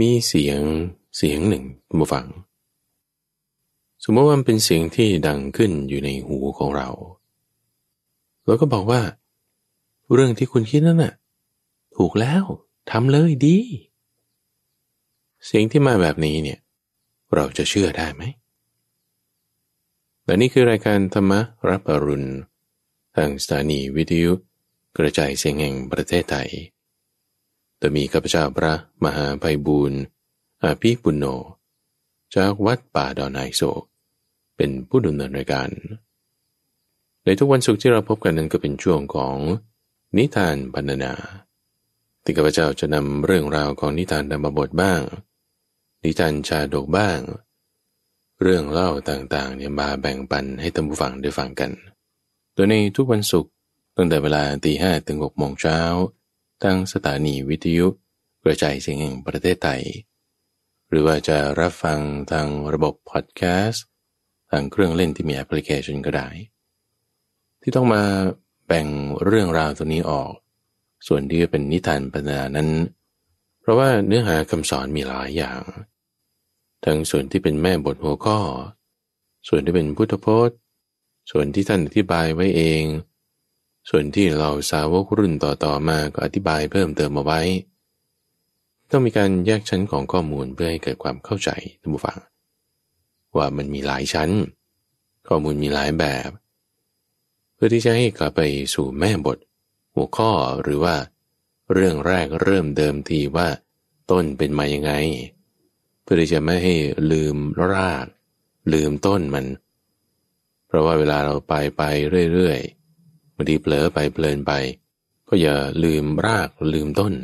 มีเสียงเสียงหนึ่งมาฟัง สมมติว่าเป็นเสียงที่ดังขึ้นอยู่ในหูของเราเราก็บอกว่า เรื่องที่คุณคิดนั่นน่ะถูกแล้วทำเลยดี เสียงที่มาแบบนี้เนี่ย เราจะเชื่อได้ไหมและนี่คือรายการธรรมรับอรุณทางสถานีวิทยุ กระจายเสียงแห่งประเทศไทยจะมีข้าพเจ้าพระมหาภัยบูรณ์อาภิปุโนจากวัดป่าดอนไนโศกเป็นผู้ดำเนินรายการในทุกวันศุกร์ที่เราพบกันนั้นก็เป็นช่วงของนิทานบรรณนาที่ข้าพเจ้าจะนำเรื่องราวของนิทานธรรมบทบ้าง นิทานชาดกบ้าง เรื่องเล่าต่างๆเนี่ยมาแบ่งปันให้ท่านผู้ฟังได้ฟังกันโดยในทุกวันศุกร์ตั้งแต่เวลาตีห้ถึงหกโมงเช้าท้งสถานีวิทยุกระจายเสียงแห่งประเทศไทยหรือว่าจะรับฟังทางระบบพอดแคสต์ทางเครื่องเล่นที่มีแอปพลิเคชันก็ได้ ที่ต้องมาแบ่งเรื่องราวตัวนี้ออก ส่วนที่เป็นนิทานปัญญานั้น เพราะว่าเนื้อหาคำสอนมีหลายอย่าง ทั้งส่วนที่เป็นแม่บทหัวข้อ ส่วนที่เป็นพุทธพจน์ ส่วนที่ท่านอธิบายไว้เองส่วนที่เราสาวกรุ่นต่อๆมาก็อธิบายเพิ่มเติมมาไว้ ต้องมีการแยกชั้นของข้อมูลเพื่อให้เกิดความเข้าใจท่านผู้ฟังว่ามันมีหลายชั้น ข้อมูลมีหลายแบบ เพื่อที่จะให้กลับไปสู่แม่บท หัวข้อหรือว่า เรื่องแรกเริ่มเดิมทีว่า ต้นเป็นมายังไง เพื่อที่จะไม่ให้ลืมรากลืมต้นมัน เพราะว่าเวลาเราไปไปเรื่อยๆบางทีเผลอไปเพลินไปก็อย่าลืมรากลืมต้น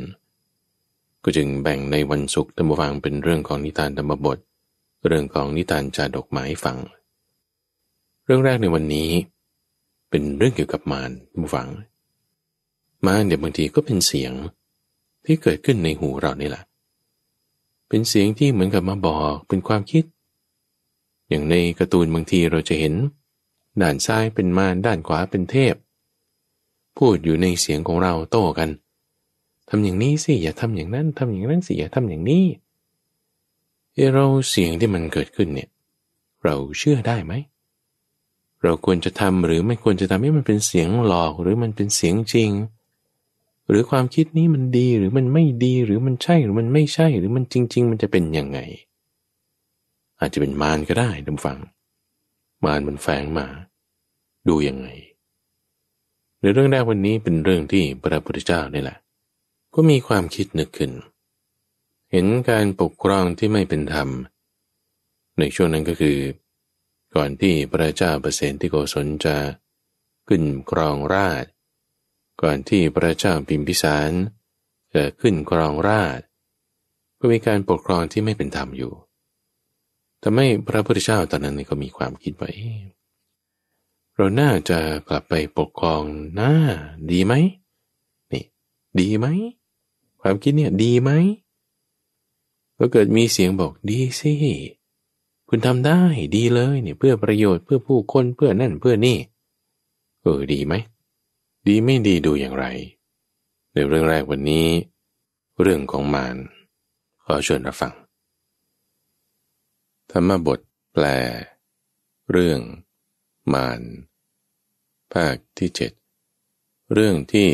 ก็จึงแบ่งในวันศุกร์ธรรมฟังเป็นเรื่องของนิทานธรรมบท เรื่องของนิทานจาดกหมายฟัง เรื่องแรกในวันนี้ เป็นเรื่องเกี่ยวกับมารรรมฟังมารเดี๋ยวบางทีก็เป็นเสียงที่เกิดขึ้นในหูเรานี่แหละเป็นเสียงที่เหมือนกับมาบอกเป็นความคิด อย่างในการ์ตูนบางทีเราจะเห็นด้านซ้ายเป็นมารด้านขวาเป็นเทพพูดอยู่ในเสียงของเราโต้กัน ทำอย่างนี้สิ อย่าทำอย่างนั้น ทำอย่างนั้น สิ อย่าทำอย่างนี้เราเสียงที่มันเกิดขึ้นเนี่ย เราเชื่อได้ไหม เราควรจะทำ หรือไม่ควรจะทำให้มันเป็นเสียงหลอกหรือมันเป็นเสียงจริง หรือความคิดนี้มันดีหรือมันไม่ดีหรือมันใช่หรือมันไม่ใช่หรือมันจริง ๆ มันจะเป็นยังไง อาจจะเป็นมารก็ได้ทุฟัง มารมันแฝงมา ดูยังไงในเรื่องแรกวันนี้เป็นเรื่องที่พระพุทธเจ้านี่แหละ ก็มีความคิดนึกขึ้น เห็นการปกครองที่ไม่เป็นธรรม ในช่วงนั้นก็คือ ก่อนที่พระเจ้าเปรตที่โกศลจะขึ้นครองราช ก่อนที่พระเจ้าพิมพิสารจะขึ้นครองราชก็มีการปกครองที่ไม่เป็นธรรมอยู่ทำให้พระพุทธเจ้าตอนนั้นก็มีความคิดว่าเราน่าจะกลับไปปกครองหน้า ดีไหมนี่ ดีไหม ความคิดเนี่ย ดีไหม ก็เกิดมีเสียงบอกดีสิ คุณทำได้ดีเลย เนี่ยเพื่อประโยชน์เพื่อผู้คนเพื่อนั่นเพื่อนี่เออดีไหม ดีไม่ดีดูอย่างไรในเรื่องแรกวันนี้เรื่องของมารขอเชิญรับฟังธรรมบทแปล เรื่องมารภาคที่ 7 เรื่องที่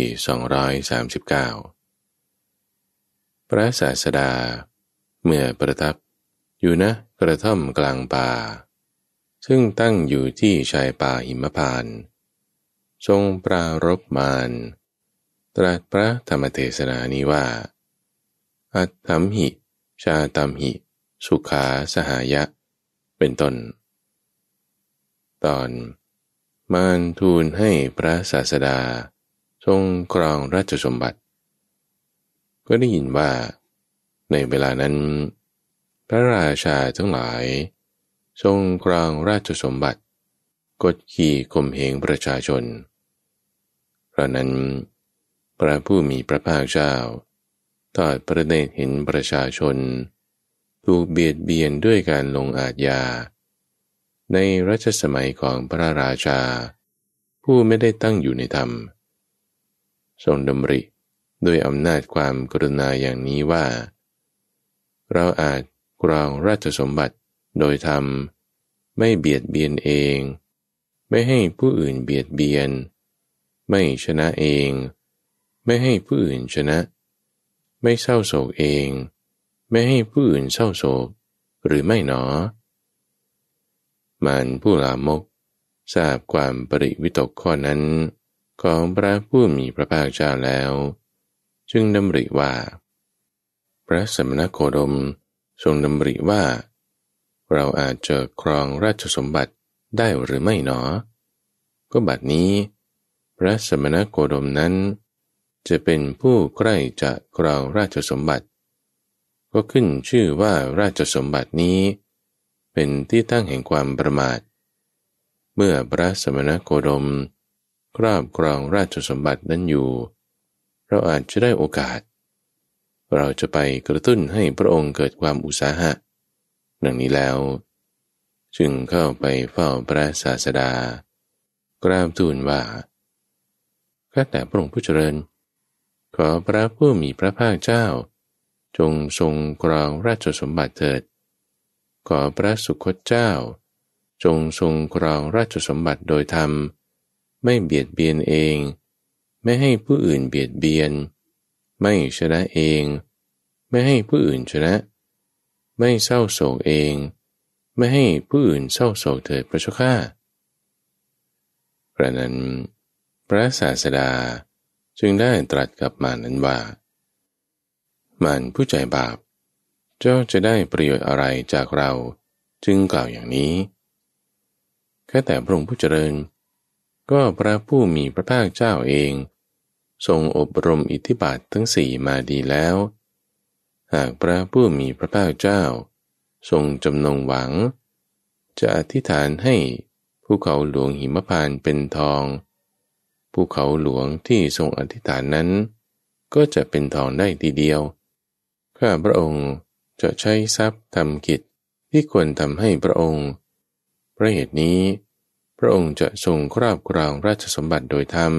239พระศาสดา เมื่อประทับอยู่นะกระท่อมกลางป่าซึ่งตั้งอยู่ที่ชายป่าหิมพาน ทรงปรารบมารตรัสพระธรรมเทศนานี้ว่า อัตถมหิ ชาตัมหิ สุขาสหายะ เป็นต้นตอนมารทูลให้พระศาสดา ทรงครองราชสมบัติ ก็ได้ยินว่าในเวลานั้น พระราชาทั้งหลาย ทรงครองราชสมบัติกดขี่ข่มเหงประชาชน เพราะนั้นพระผู้มีพระภาคเจ้าทอดประเนตเห็นประชาชนถูกเบียดเบียนด้วยการลงอาทยาในรัชสมัยของพระราชา ผู้ไม่ได้ตั้งอยู่ในธรรมทรงดำริ ด้วยอำนาจความกรุณาอย่างนี้ว่า เราอาจกรองราชสมบัติโดยธรรม ไม่เบียดเบียนเอง ไม่ให้ผู้อื่นเบียดเบียน ไม่ชนะเอง ไม่ให้ผู้อื่นชนะ ไม่เศร้าโศกเอง ไม่ให้ผู้ อื่นเศร้าโศกหรือไม่หนอมารผู้ลามกทราบความปริวิตกข้อนั้น ของพระผู้มีพระภาคเจ้าแล้วจึงดำริว่า พระสมณโคดมทรงดำริว่า เราอาจจะครองราชสมบัติได้หรือไม่หนอ ก็บัดนี้ พระสมณโคดมนั้น จะเป็นผู้ใกล้จะครองราชสมบัติ ก็ขึ้นชื่อว่าราชสมบัตินี้เป็นที่ตั้งแห่งความประมาทเมื่อพระสมณโคดมครอบครองราชสมบัตินั้นอยู่ เราอาจจะได้โอกาส เราจะไปกระตุ้นให้พระองค์เกิดความอุตสาหะ ดังนี้แล้ว จึงเข้าไปเฝ้าพระศาสดา กราบทูลว่าข้าแต่พระองค์ผู้เจริญ ขอพระผู้มีพระภาคเจ้า จงทรงกรองราชสมบัติเถิดขอพระสุคตเจ้า จงทรงครองราชสมบัติโดยธรรม ไม่เบียดเบียนเอง ไม่ให้ผู้อื่นเบียดเบียน ไม่ชนะเอง ไม่ให้ผู้อื่นชนะไม่เศร้าโศกเอง ไม่ให้ผู้อื่นเศร้าโศกเถิดพระเจ้าข้าพระนั้นพระศาสดาจึงได้ตรัสกับมานั้นว่ามานผู้ใจบาปจ้าจะได้ประโยชน์อะไรจากเรา จึงกล่าวอย่างนี้ แค่แต่พระองค์ผู้เจริญ ก็พระผู้มีพระภาคเจ้าเอง ทรงอบรมอิทธิบาททั้งสี่มาดีแล้ว หากพระผู้มีพระภาคเจ้า ทรงจำนงหวัง จะอธิษฐานให้ภูเขาหลวงหิมพานเป็นทองภูเขาหลวงที่ทรงอธิษฐานนั้น ก็จะเป็นทองได้ทีเดียวข้าพระองค์จะใช้ทรัพย์ทำกิจที่ควรทำให้พระองค์ ประเหตุนี้ พระองค์จะทรงครอบครองราชสมบัติโดยธรรม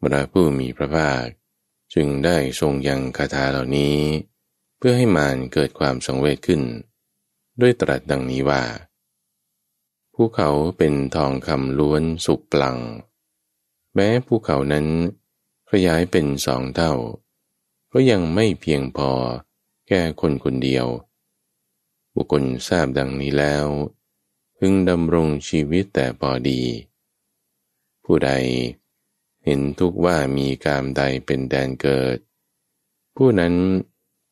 บรรดาผู้มีพระภาค จึงได้ทรงยังคาถาเหล่านี้ เพื่อให้มานเกิดความสังเวชขึ้น ด้วยตรัสดังนี้ว่าภูเขาเป็นทองคำล้วนสุกปลัง แม้ภูเขานั้นขยายเป็นสองเท่า ก็ยังไม่เพียงพอแก่คนคนเดียว บุคคลทราบดังนี้แล้ว พึงดำรงชีวิตแต่พอดี ผู้ใดเห็นทุกว่ามีกามใดเป็นแดนเกิด ผู้นั้น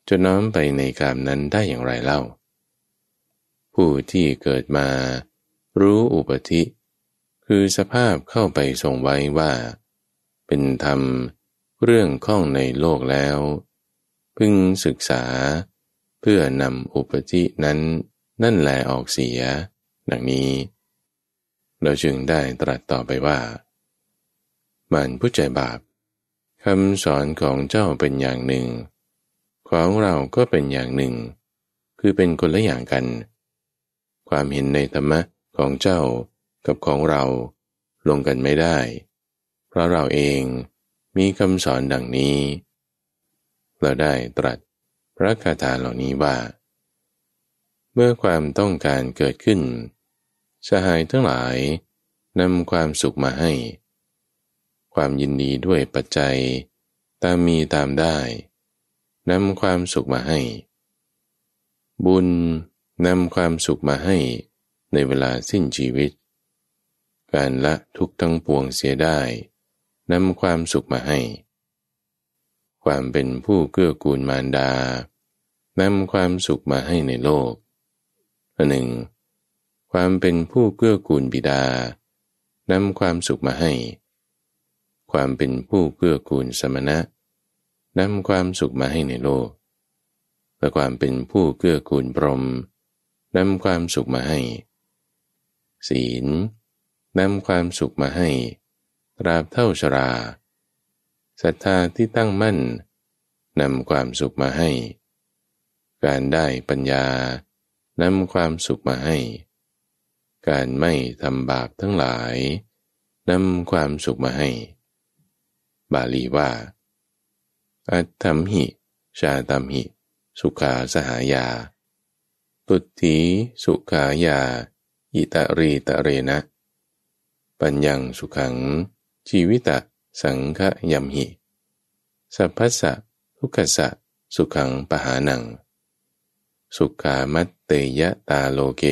จะน้อมไปในกามนั้นได้อย่างไรเล่า ผู้ที่เกิดมารู้อุปธิ คือสภาพเข้าไปทรงไว้ว่า เป็นธรรมเรื่องข้องในโลกแล้วพึงศึกษาเพื่อนำอุปธินั้นนั่นแลออกเสีย ดังนี้ เราจึงได้ตรัสต่อไปว่ามันผู้ใจบาปคำสอนของเจ้าเป็นอย่างหนึ่ง ของเราก็เป็นอย่างหนึ่ง คือเป็นคนละอย่างกัน ความเห็นในธรรมะของเจ้ากับของเราลงกันไม่ได้ เพราะเราเองมีคำสอนดังนี้เราได้ตรัสพระคาถาเหล่านี้ว่า เมื่อความต้องการเกิดขึ้นสหายทั้งหลายนำความสุขมาให้ ความยินดีด้วยปัจจัย ตามมีตามได้นำความสุขมาให้ บุญนำความสุขมาให้ในเวลาสิ้นชีวิต การละทุกทั้งปวงเสียได้นำความสุขมาให้ความเป็นผู้เกื้อกูลมารดา นำความสุขมาให้ในโลกอันหนึ่ง ความเป็นผู้เกื้อกูลบิดา นำความสุขมาให้ ความเป็นผู้เกื้อกูลสมณะ นำความสุขมาให้ในโลก และความเป็นผู้เกื้อกูลพรหมนำความสุขมาให้ ศีล นำความสุขมาให้ตราบเท่าชราศรัทธาที่ตั้งมั่นนำความสุขมาให้ การได้ปัญญา นำความสุขมาให้ การไม่ทำบาปทั้งหลาย นำความสุขมาให้ บาลีว่า อัตถมหิชาตัมหิสุขาสหายา ตุถีสุขายา อิตรีตะเรนะ ปัญญสุขัง ชีวิตะสังฆยมหิ สัพพสะทุกขสะสุขังปหานัง สุขามัตเตยตาโลเก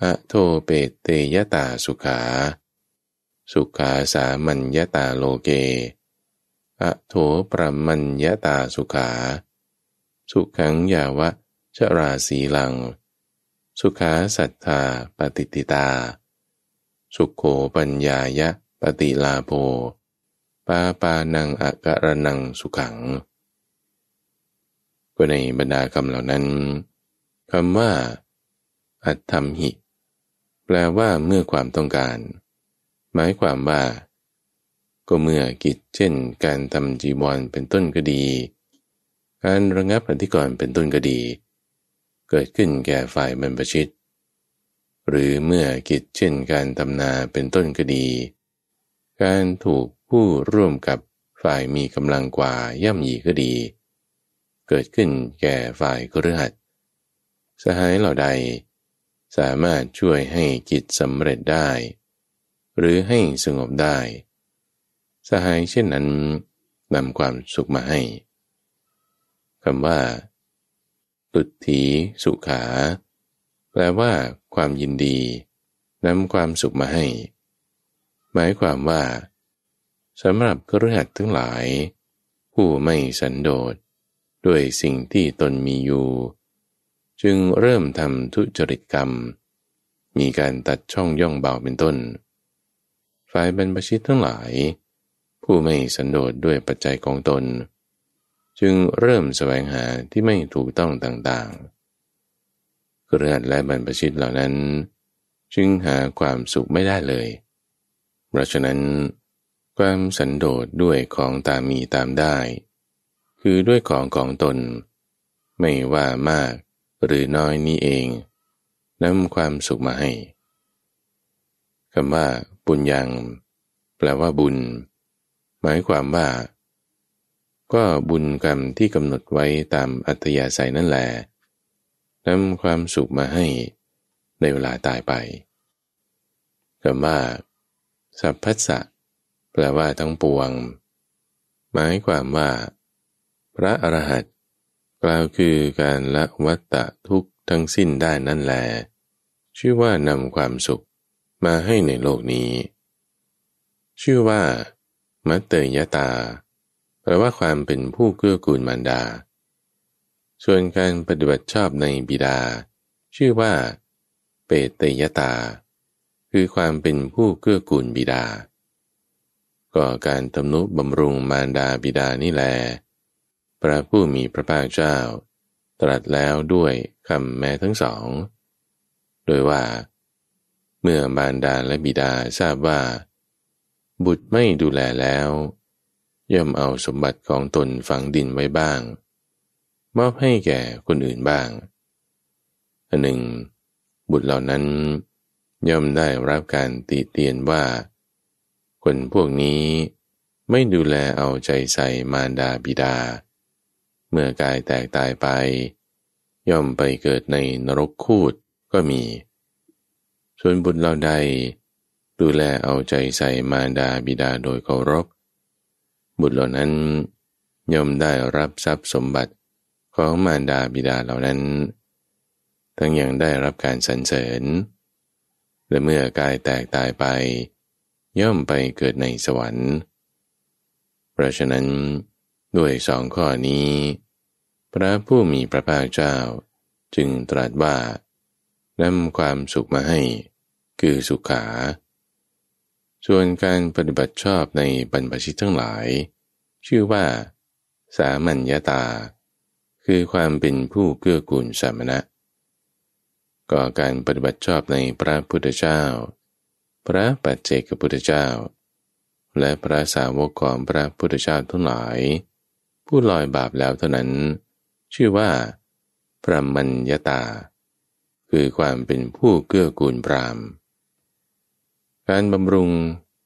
อโทเปเตยตาสุขา สุขาสามัญญตาโลเกอโทประมัญญตาสุขา สุขังยาวะชราสีลัง สุขาสัทธาปฏิติตา สุขโขปัญญายะปฏิลาโภปาปานังอาการนังสุขังก็ในบรรดาคำเหล่านั้นคำว่าอัตธรรมหิ แปลว่าเมื่อความต้องการ หมายความว่า ก็เมื่อกิจเช่น การทำจีบอลเป็นต้นก็ดี การระงับอธิกรณ์เป็นต้นก็ดี เกิดขึ้นแก่ฝ่ายบรรพชิตหรือเมื่อกิจเช่นการทำนาเป็นต้นก็ดี การถูกผู้ร่วมกับฝ่ายมีกำลังกว่าย่ำหยีก็ดี เกิดขึ้นแก่ฝ่ายกฤหัสสหายเหล่าใด สามารถช่วยให้กิจสำเร็จได้ หรือให้สงบได้ สหายเช่นนั้นนำความสุขมาให้คำว่าตุถีสุขา แปลว่าความยินดีนำความสุขมาให้ หมายความว่าสำหรับกระหัตทั้งหลาย ผู้ไม่สันโดษด้วยสิ่งที่ตนมีอยู่ จึงเริ่มทำทุจริตกรรม มีการตัดช่องย่องเบาเป็นต้นฝ่ายบรรพชิตทั้งหลาย ผู้ไม่สันโดษด้วยปัจจัยของตน จึงเริ่มแสวงหาที่ไม่ถูกต้องต่างๆกระหัตและบรรพชิตเหล่านั้นจึงหาความสุขไม่ได้เลยเพราะฉะนั้นความสันโดษด้วยของตามมีตามได้ คือด้วยของของตน ไม่ว่ามาก หรือน้อยนี้เองนำความสุขมาให้คำว่าปุญญังแปลว่าบุญ หมายความว่าก็บุญกรรมที่กำหนดไว้ตามอัตยาศัยนั่นแหละนำความสุขมาให้ในเวลาตายไปคำว่าสัพพัสสะแปลว่าทั้งปวง หมายความว่า พระอรหันต์กล่าวคือการละวัตตะทุกทั้งสิ้นได้นั่นแล ชื่อว่านำความสุขมาให้ในโลกนี้ ชื่อว่า มัตเตยตา แปลว่าความเป็นผู้เกื้อกูลมารดา ส่วนการปฏิบัติชอบในบิดา ชื่อว่า เปเตยตา คือความเป็นผู้เกื้อกูลบิดาก่อการทำนุบำรุงมารดาบิดานี่แล พระผู้มีพระภาคเจ้า ตรัสแล้วด้วยคำแม้ทั้งสอง โดยว่า เมื่อมารดาและบิดาทราบว่า บุตรไม่ดูแลแล้วย่อมเอาสมบัติของตนฝังดินไว้บ้าง มอบให้แก่คนอื่นบ้าง อันหนึ่ง บุตรเหล่านั้น ย่อมได้รับการติเตียนว่าคนพวกนี้ไม่ดูแลเอาใจใส่มารดาบิดา เมื่อกายแตกตายไป ย่อมไปเกิดในนรกคูดก็มี ส่วนบุตรเราใดดูแลเอาใจใส่มารดาบิดาโดยเคารพบุตรเหล่านั้น ย่อมได้รับทรัพย์สมบัติของมารดาบิดาเหล่านั้น ทั้งยังได้รับการสรรเสริญและเมื่อกายแตกตายไปย่อมไปเกิดในสวรรค์ เพราะฉะนั้นด้วยสองข้อนี้ พระผู้มีพระภาคเจ้า จึงตรัสว่านำความสุขมาให้คือสุขา ส่วนการปฏิบัติชอบในบรรพชิตทั้งหลาย ชื่อว่า สามัญญาตา คือความเป็นผู้เกื้อกูลสามณะก็การปฏิบัติชอบในพระพุทธเจ้าพระปัจเจกพุทธเจ้า และพระสาวกของพระพุทธเจ้าทั้งหลายผู้ลอยบาปแล้วเท่านั้น ชื่อว่าพระมัญญาตา คือความเป็นผู้เกื้อกูลพรามการบำรุง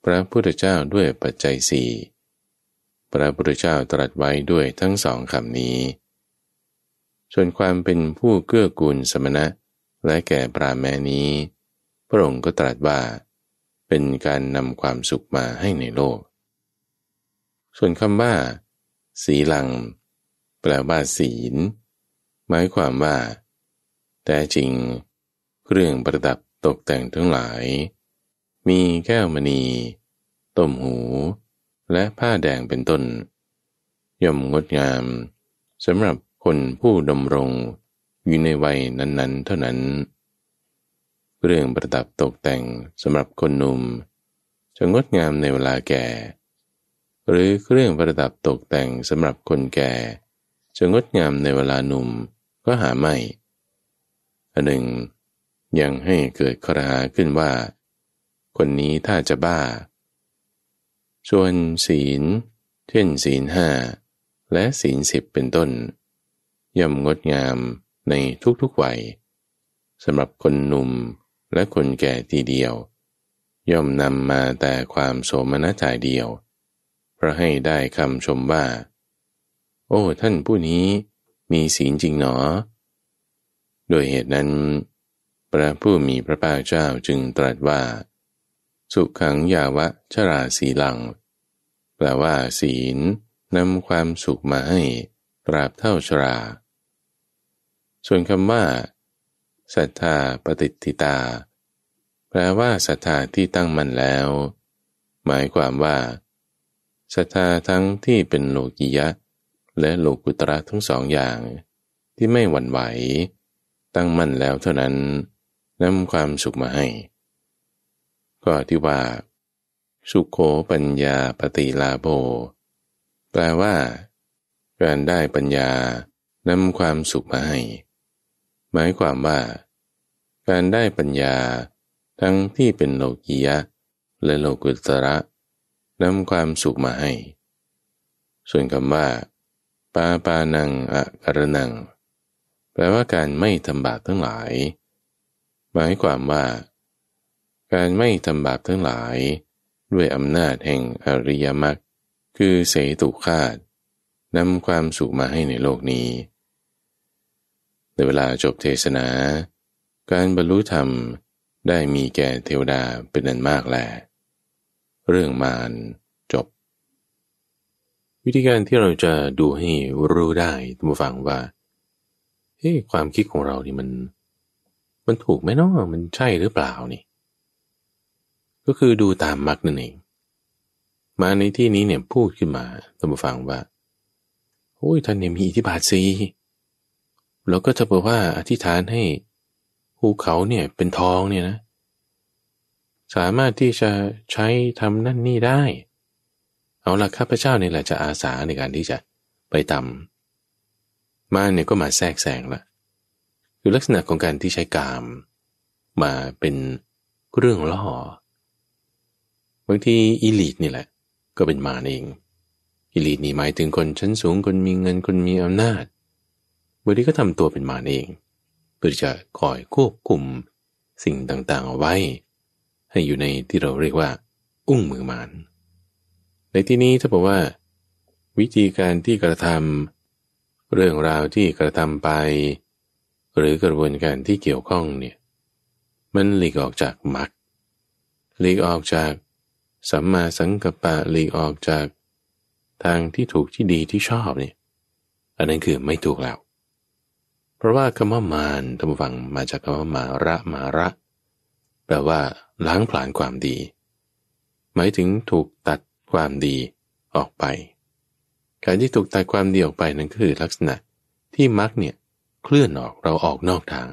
พระพุทธเจ้าด้วยปัจจัยสี่พระพุทธเจ้าตรัสไว้ด้วยทั้งสองคำนี้ ส่วนความเป็นผู้เกื้อกูลสมณะและแก่ปราแม่นี้ พระองค์ก็ตรัสว่าเป็นการนำความสุขมาให้ในโลก ส่วนคำว่าสีลัง แปลว่าศีล หมายความว่า แต่จริง เครื่องประดับตกแต่งทั้งหลาย มีแก้วมณีต้มหู และผ้าแดงเป็นต้น ย่อมงดงามสำหรับคนผู้ดำรงอยู่ในวัยนั้นๆ เท่านั้นนเรื่องประดับตกแต่งสำหรับคนหนุ่มจะงดงามในเวลาแก่ หรือเครื่องประดับตกแต่งสำหรับคนแก่จะงดงามในเวลาหนุ่มก็หาไม่อันหนึ่ง ยังให้เกิดครหาขึ้นว่า คนนี้ถ้าจะบ้า ส่วนศีลเช่นศีลห้า และศีลสิบเป็นต้น ย่อมงดงามในทุกๆวัยสำหรับคนหนุ่มและคนแก่ทีเดียว ย่อมนำมาแต่ความโสมนัสใจเดียว เพราะให้ได้คำชมว่า โอ้ท่านผู้นี้ มีศีลจริงหนอ โดยเหตุนั้นพระผู้มีพระภาคเจ้าจึงตรัสว่า สุขังยาวะชราสีหลัง แปลว่าศีลนำความสุขมาให้ตราบเท่าชรา ส่วนคำว่าศรัทธาปฏิทิตา แปลว่าศรัทธาที่ตั้งมั่นแล้ว หมายความว่าศรัทธาทั้งที่เป็นโลกียะและโลกุตระทั้งสองอย่าง ที่ไม่หวั่นไหว ตั้งมั่นแล้วเท่านั้นนำความสุขมาให้ ก็ที่ว่า สุขโขปัญญาปฏิลาโบแปลว่า การได้ปัญญานำความสุขมาให้หมายความว่า การได้ปัญญา ทั้งที่เป็นโลกียะ และโลกุตระนำความสุขมาให้ ส่วนคำว่า ปาปานังอะกระนังแปลว่าการไม่ทำบาปทั้งหลาย หมายความว่า การไม่ทำบาปทั้งหลาย ด้วยอำนาจแห่งอริยมรรคคือเสตุขาดนำความสุขมาให้ในโลกนี้ในเวลาจบเทศนา การบรรลุธรรมได้มีแก่เทวดาเป็นนันมากแล เรื่องมารจบ วิธีการที่เราจะดูให้รู้ได้ทุกฝังว่าเฮ้ความคิดของเรานี่มัน มันถูกไหมเนาะมันใช่หรือเปล่านี่ ก็คือดูตามมรรคนั่นเอง มาในที่นี้เนี่ยพูดขึ้นมาทุกฝังว่าโอ้ยท่านเนี่ยมีอิทธิบาทสีเราก็จะบอกว่าอธิษฐานให้ภูเขาเนี่ยเป็นทองเนี่ยนะ สามารถที่จะใช้ทำนั่นนี่ได้ เอาละข้าพเจ้าเนี่ยแหละจะอาสาในการที่จะไปทำมาเนี่ยก็มาแทรกแซงละคือลักษณะของการที่ใช้กาม มาเป็นเรื่องล่อบางทีอิลิทนี่แหละ ก็เป็นมาเองอิลิทนี่หมายถึงคนชั้นสูงคนมีเงินคนมีอำนาจบางทีก็ทำตัวเป็นมารเอง เพื่อจะคอยควบคุมสิ่งต่างๆ เอาไว้ ให้อยู่ในที่เราเรียกว่า อุ้งมือมารในที่นี้ถ้าบอกว่า วิธีการที่กระทำ เรื่องราวที่กระทำไป หรือกระบวนการที่เกี่ยวข้องเนี่ยมันหลีกออกจากมรรคหลีกออกจาก สัมมาสังกัปปะหลีกออกจากทางที่ถูกที่ดีที่ชอบเนี่ยอันนั้นคือไม่ถูกแล้วพราะว่าคำว่ามารท่านฟังมาจากคำว่ามาระมาระ แปลว่า ล้างผลาญความดี หมายถึงถูกตัดความดีออกไป การที่ถูกตัดความดีออกไปนั่นคือลักษณะที่มักเนี่ยเคลื่อนออกเราออกนอกทาง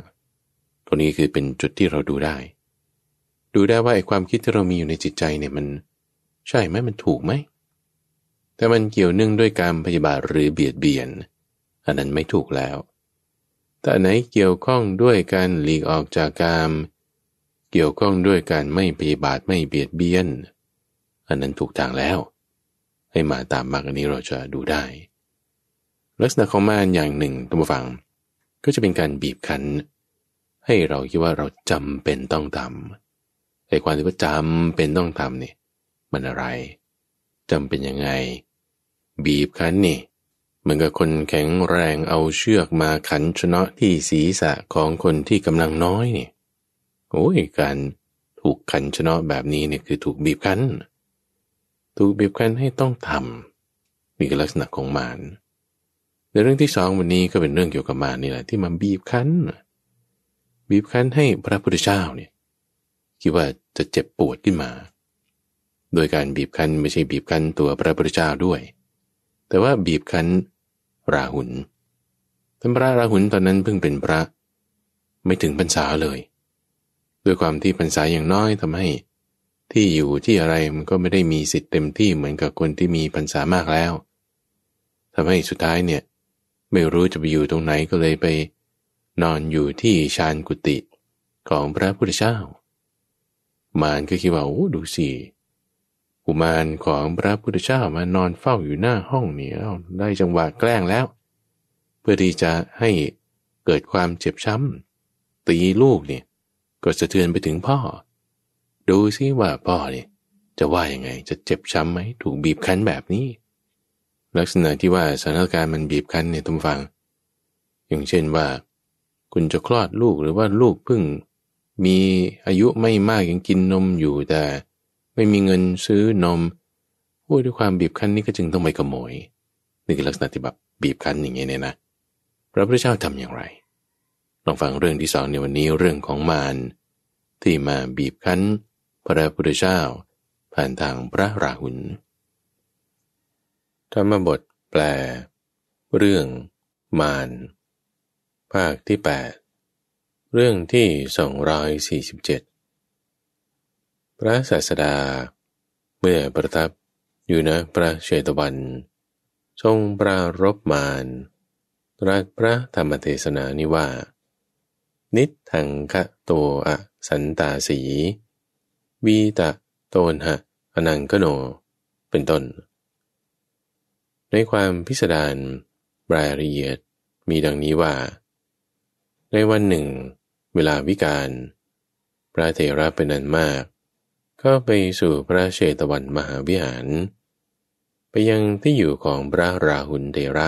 ตรงนี้คือเป็นจุดที่เราดูได้ ดูได้ว่าไอ้ความคิดที่เรามีอยู่ในจิตใจเนี่ยมัน ใช่ไหมมันถูกไหมแต่มันเกี่ยวเนื่องด้วยการพยาบาทหรือเบียดเบียน อันนั้นไม่ถูกแล้วถ้าไหนเกี่ยวข้องด้วยการหลีกออกจากกามเกี่ยวข้องด้วยการไม่ปฏิบาิไม่เบียดเบียน อันนั้นถูกทางแล้ว ให้มาตามมารันี้เราจะดูได้ ลักษณะของมานอย่างหนึ่งตัมฟัง ก็จะเป็นการบีบคั้นให้เราคิดว่าเราจำเป็นต้องทำไอ้ความที่ว่าจำเป็นต้องทำเนี่ยมันอะไร จำเป็นยังไงบีบคั้นนี่หมือนกับคนแข็งแรงเอาเชือกมาขัน ชนะที่ศีรษะของคนที่กำลังน้อยเนี่ยโอ้ยการถูกขันชนะแบบนี้เนี่ยคือถูกบีบคั้น ถูกบีบคั้นให้ต้องทำนี่คือลักษณะของมารในเรื่องที่สองวันนี้ก็เป็นเรื่องเกี่ยวกับมารนี่แหละที่มันบีบคั้น บีบคั้นให้พระพุทธเจ้าเนี่ยคิดว่าจะเจ็บปวดขึ้นมา โดยการบีบคั้นไม่ใช่บีบคั้นตัวพระพุทธเจ้าด้วย แต่ว่าบีบคั้นราหุลท่านพระราหุลตอนนั้นเพิ่งเป็นพระ ไม่ถึงพรรษาเลย ด้วยความที่พรรษาอย่างน้อย ทำให้ ที่อยู่ที่อะไรมันก็ไม่ได้มีสิทธิ์เต็มที่เหมือนกับคนที่มีพรรษามากแล้ว ทำให้สุดท้ายเนี่ย ไม่รู้จะไปอยู่ตรงไหนก็เลยไป นอนอยู่ที่ชานกุติของพระพุทธเจ้ามารก็คิดว่า โอ้ดูสิกุมารของพระพุทธเจ้ามานอนเฝ้าอยู่หน้าห้องเนี่ยได้จังหวะแกล้งแล้ว เพื่อที่จะให้เกิดความเจ็บช้ำตีลูกเนี่ยก็สะเทือนไปถึงพ่อ ดูซิว่าพ่อเนี่ยจะว่ายังไง จะเจ็บช้ำไหม ถูกบีบคั้นแบบนี้ ลักษณะที่ว่าสถานการณ์มันบีบคั้นเนี่ยทุกฟัง อย่างเช่นว่า คุณจะคลอดลูกหรือว่าลูกเพิ่ง มีอายุไม่มากยังกินนมอยู่แต่ไม่มีเงินซื้อนมโอ้ด้วยความบีบคั้นนี่ก็จึงต้องไปขโมย นี่คือลักษณะที่แบบบีบคั้นอย่างเงี้ยเนี่ยนะ พระพุทธเจ้าทำอย่างไร ลองฟังเรื่องที่สองในวันนี้เรื่องของมารที่มาบีบคั้น พระพุทธเจ้าผ่านทางพระราหุลธรรมบทแปล เรื่องมารภาคที่ 8 เรื่องที่ 247พระศาสดา เมื่อประทับอยู่นะพระเชตวัน ทรงปรารบมานตรัสพระธรรมเทศนานิว่า นิทังคะโตอะสันตาสี วีตะโตนหะอนังกโน เป็นต้น ในความพิสดารรายละเอียดมีดังนี้ว่า ในวันหนึ่ง เวลาวิการพระเทระเป็นนันมากข้าไปสู่พระเชตวันมหาวิหารไปยังที่อยู่ของพระราหุลเทระ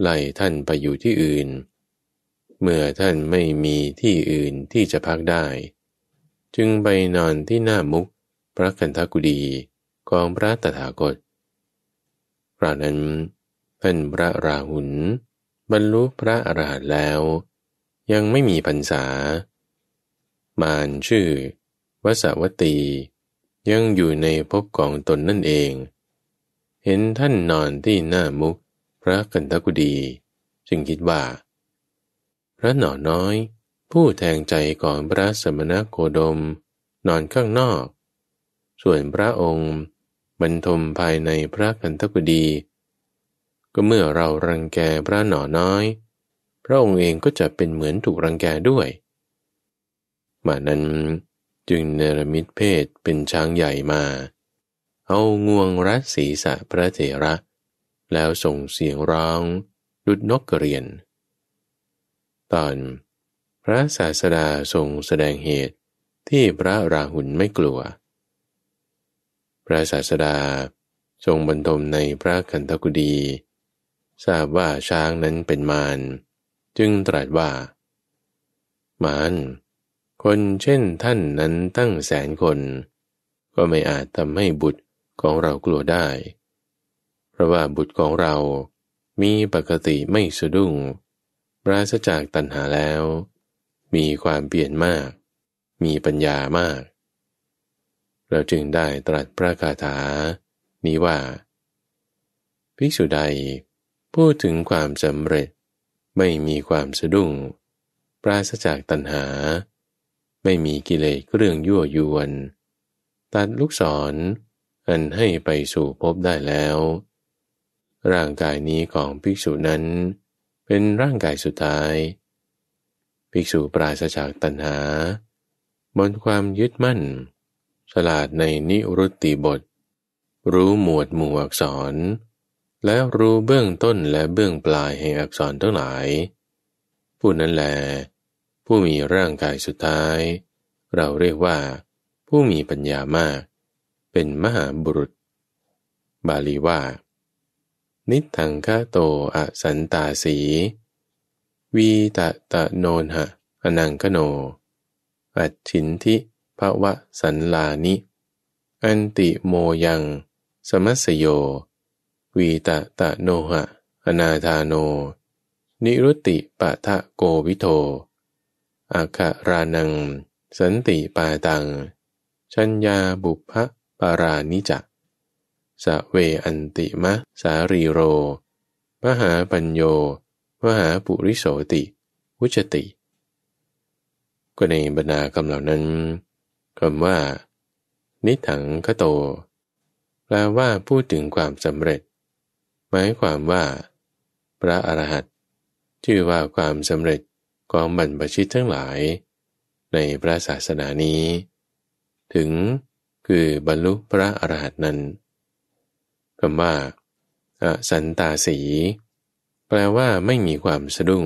ไล่ท่านไปอยู่ที่อื่น เมื่อท่านไม่มีที่อื่นที่จะพักได้ จึงไปนอนที่หน้ามุกพระกันทกุดีของพระตถาคตพรานั้นท่านพระราหุลบรรลุพระอรหันต์แล้ว ยังไม่มีพรรษามารชื่อวสวัตตียังอยู่ในภพของตนนั่นเอง เห็นท่านนอนที่หน้ามุกพระกันทกุดีจึงคิดว่า พระหน่อน้อย ผู้แทงใจก่อนพระสมณโคดม นอนข้างนอก ส่วนพระองค์ บรรทมภายในพระกันทกุดีก็เมื่อเรารังแกพระหน่อน้อย พระองค์เองก็จะเป็นเหมือนถูกรังแกด้วยมานั้นจึงเนรมิตเพศเป็นช้างใหญ่มา เอางวงรัดศีรษะพระเถระ แล้วส่งเสียงร้อง ดุดนกกระเรียน ตอนพระศาสดาทรงแสดงเหตุที่พระราหุลไม่กลัว พระศาสดาทรงบรรทมในพระคันธกุดี ทราบว่าช้างนั้นเป็นมารจึงตรัสว่า มารคนเช่นท่านนั้นตั้งแสนคน ก็ไม่อาจทำให้บุตรของเรากลัวได้ เพราะว่าบุตรของเรามีปกติไม่สะดุ้งปราศจากตัณหาแล้ว มีความเปลี่ยนมาก มีปัญญามาก เราจึงได้ตรัสพระคาถา นี้ว่า ภิกษุใดพูดถึงความสำเร็จไม่มีความสะดุ้ง ปราศจากตัณหาไม่มีกิเลสเครื่องยั่วยวน ตัดลูกศรออันให้ไปสู่พบได้แล้ว ร่างกายนี้ของภิกษุนั้นเป็นร่างกายสุดท้าย ภิกษุปราศจากตัณหา บนความยึดมั่นฉลาดในนิรุตติบท รู้หมวดหมู่อักษร และรู้เบื้องต้นและเบื้องปลายแห่งอักษรทั้งหลาย ผู้นั้นแหละผู้มีร่างกายสุดท้าย เราเรียกว่า ผู้มีปัญญามาก เป็นมหาบุรุษ บาลีว่า นิทังคาโตอสันตาสีวีตะตะโนนหะอนังคโนอัจฉินทิภวะ สันลานิ อันติโมยังสมัสโยวีตะตะโนหะอนาธาโน นิรุติปะทะโกวิโทอาคารานังสันติปาตังชัญญาบุพปารานิจักสเวอันติมะสารีโร มหาปัญโย มหาปุริโสติ วุจติ ก็ในบรรดาคำเหล่านั้นคำว่านิถังคโต แปลว่าพูดถึงความสำเร็จ หมายความว่า พระอรหันต์ชื่อว่าความสำเร็จของบรรพชิตทั้งหลาย ในพระศาสนานี้ ถึง คือบรรลุพระอรหันต์นั้นคำว่า สันตาสี แปลว่าไม่มีความสะดุ้ง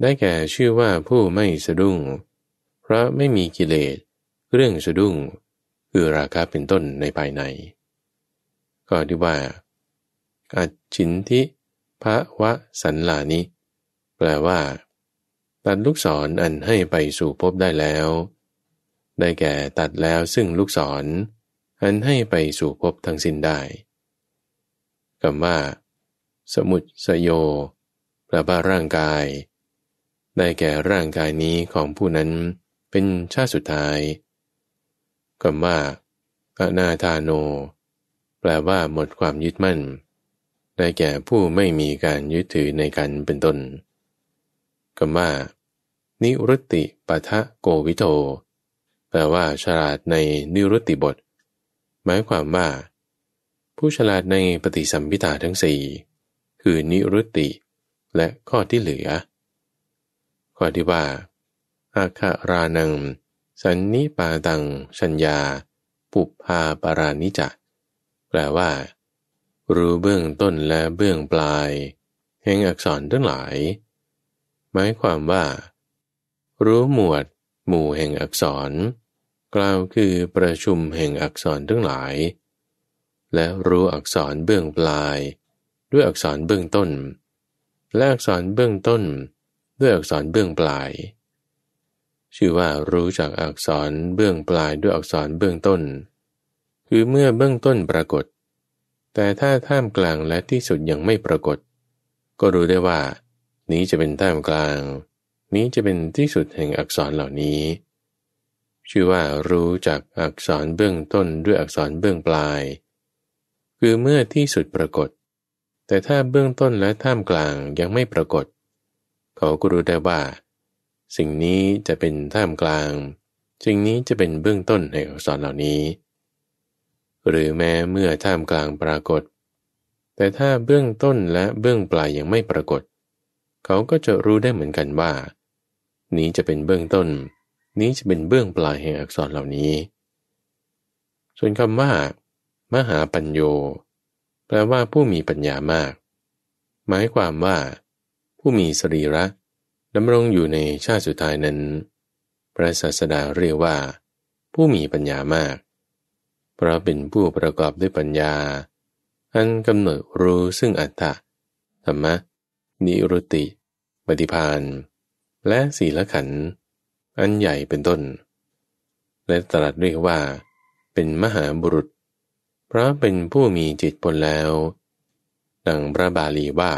ได้แก่ชื่อว่าผู้ไม่สะดุ้ง เพราะไม่มีกิเลสเรื่องสะดุ้งคือราคาเป็นต้นในภายใน ก็ที่ว่าอัจฉินทิภะวะสันลานิ แปลว่าตัดลูกศรออันให้ไปสู่พบได้แล้ว ได้แก่ตัดแล้วซึ่งลูกศรออันให้ไปสู่พบทั้งสิ้นได้คำว่า สมุดสโย แปลว่าร่างกาย ได้แก่ร่างกายนี้ของผู้นั้นเป็นชาติสุดท้ายคำว่าอนาธาโน แปลว่า หมดความยึดมั่น ได้แก่ผู้ไม่มีการยึดถือในการเป็นต้นคำว่านิรุตติปะทะโกวิโต แปลว่าฉลาดในนิรุตติบท หมายความว่า ผู้ฉลาดในปฏิสัมพิทาทั้งสี่คือนิรุตติ และข้อที่เหลือข้อที่ว่าอาคารานัง สันนิปาตังชัญญา ปุพพาปารานิจะ แปลว่า รู้เบื้องต้นและเบื้องปลาย แห่งอักษรทั้งหลาย หมายความว่ารู้หมวดหมู่แห่งอักษร กล่าวคือประชุมแห่งอักษรทั้งหลาย และรู้อักษรเบื้องปลาย ด้วยอักษรเบื้องต้นและอักษรเบื้องต้น ด้วยอักษรเบื้องปลาย ชื่อว่ารู้จากอักษรเบื้องปลายด้วยอักษรเบื้องต้น คือเมื่อเบื้องต้นปรากฏ แต่ถ้าท่ามกลางและที่สุดยังไม่ปรากฏ ก็รู้ได้ว่า นี้จะเป็นท่ามกลางนี้จะเป็นที่สุดแห่งอักษรเหล่านี้ ชื่อว่ารู้จากอักษรเบื้องต้นด้วยอักษรเบื้องปลาย คือเมื่อที่สุดปรากฏ แต่ถ้าเบื้องต้นและท่ามกลางยังไม่ปรากฏ เขาก็รู้ได้ว่า สิ่งนี้จะเป็นท่ามกลางสิ่งนี้จะเป็นเบื้องต้นแห่งอักษรเหล่านี้ หรือแม้เมื่อท่ามกลางปรากฏ แต่ถ้าเบื้องต้นและเบื้องปลายยังไม่ปรากฏ เขาก็จะรู้ได้เหมือนกันว่านี้จะเป็นเบื้องต้น นี้จะเป็นเบื้องปลายแห่งอักษรเหล่านี้ ส่วนคำว่า มหาปัญโยแปลว่าผู้มีปัญญามาก หมายความว่า ผู้มีสรีระดำรงอยู่ในชาติสุดท้ายนั้น พระศาสดาเรียกว่า ผู้มีปัญญามากเพราะเป็นผู้ประกอบด้วยปัญญา อันกำหนดรู้ซึ่งอัตตะธรรมะนิรุติปฏิพานธและศีลขัน อันใหญ่เป็นต้น และตรัสเรียกว่า เป็นมหาบุรุษ เพราะเป็นผู้มีจิตพลนแล้ว ดังพระบาลีว่า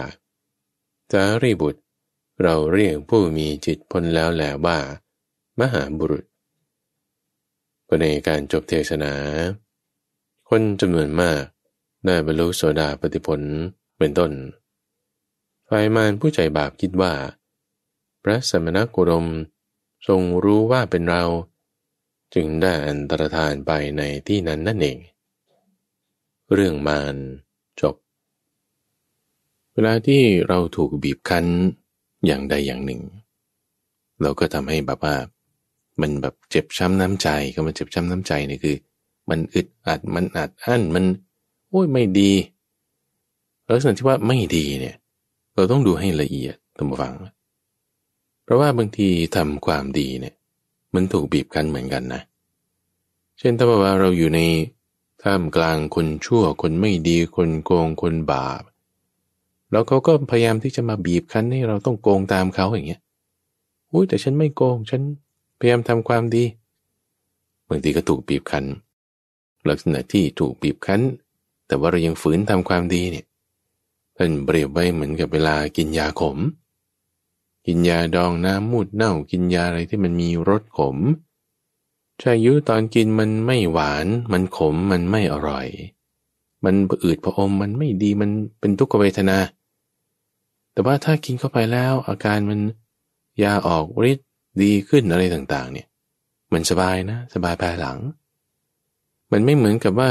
จารีบุตร เราเรียกผู้มีจิตพ้นแล้วแหล้ว่า มหาบุรุษก็ในการจบเทศนา คนจำนวนมากได้บรรลุโสดาปฏิผลเป็นต้นฝ่ายมารผู้ใจบาปคิดว่าระสมณโคดมทรงรู้ว่าเป็นเราจึงได้อันตรธานไปในที่นั้นนั่นเองเรื่องมานจบ เวลาที่เราถูกบีบคั้นอย่างใดอย่างหนึ่ง เราก็ทำให้แบบว่ามันแบบเจ็บช้ำน้ำใจก็มันเจ็บช้ำน้ำใจนี่คือ มันอึดอัดมันอัดอั้นมันโอ้ยไม่ดีลักษณะที่ว่าไม่ดีเนี่ยเราต้องดูให้ละเอียดตั้งฟังเพราะว่าบางทีทำความดีเนี่ย มันถูกบีบคั้นเหมือนกันนะเช่นถ้าว่าเราอยู่ในท่ามกลางคนชั่ว คนไม่ดีคนโกงคนบาปแล้วเขาก็พยายามที่จะมาบีบคั้น ให้เราต้องโกงตามเขาอย่างเงี้ยอุ้ยแต่ฉันไม่โกง ฉันพยายามทำความดีบางทีก็ถูกบีบคั้น ลักษณะที่ถูกบีบคั้น แต่ว่าเรายังฝืนทำความดีเนี่ยท่านเปรียบไว้เหมือนกับเวลากินยาขมกินยาดองน้ำมูดเน่ากินยาอะไรที่มันมีรสขมชายุตอนกินมันไม่หวานมันขมมันไม่อร่อย มันอืดผอมมันไม่ดีมันเป็นทุกขเวทนา แต่ว่าถ้ากินเข้าไปแล้ว อาการมันยาออกฤทธิ์ดีขึ้นอะไรต่าง ๆ เนี่ยมันสบายนะสบายภายหลัง มันไม่เหมือนกับว่า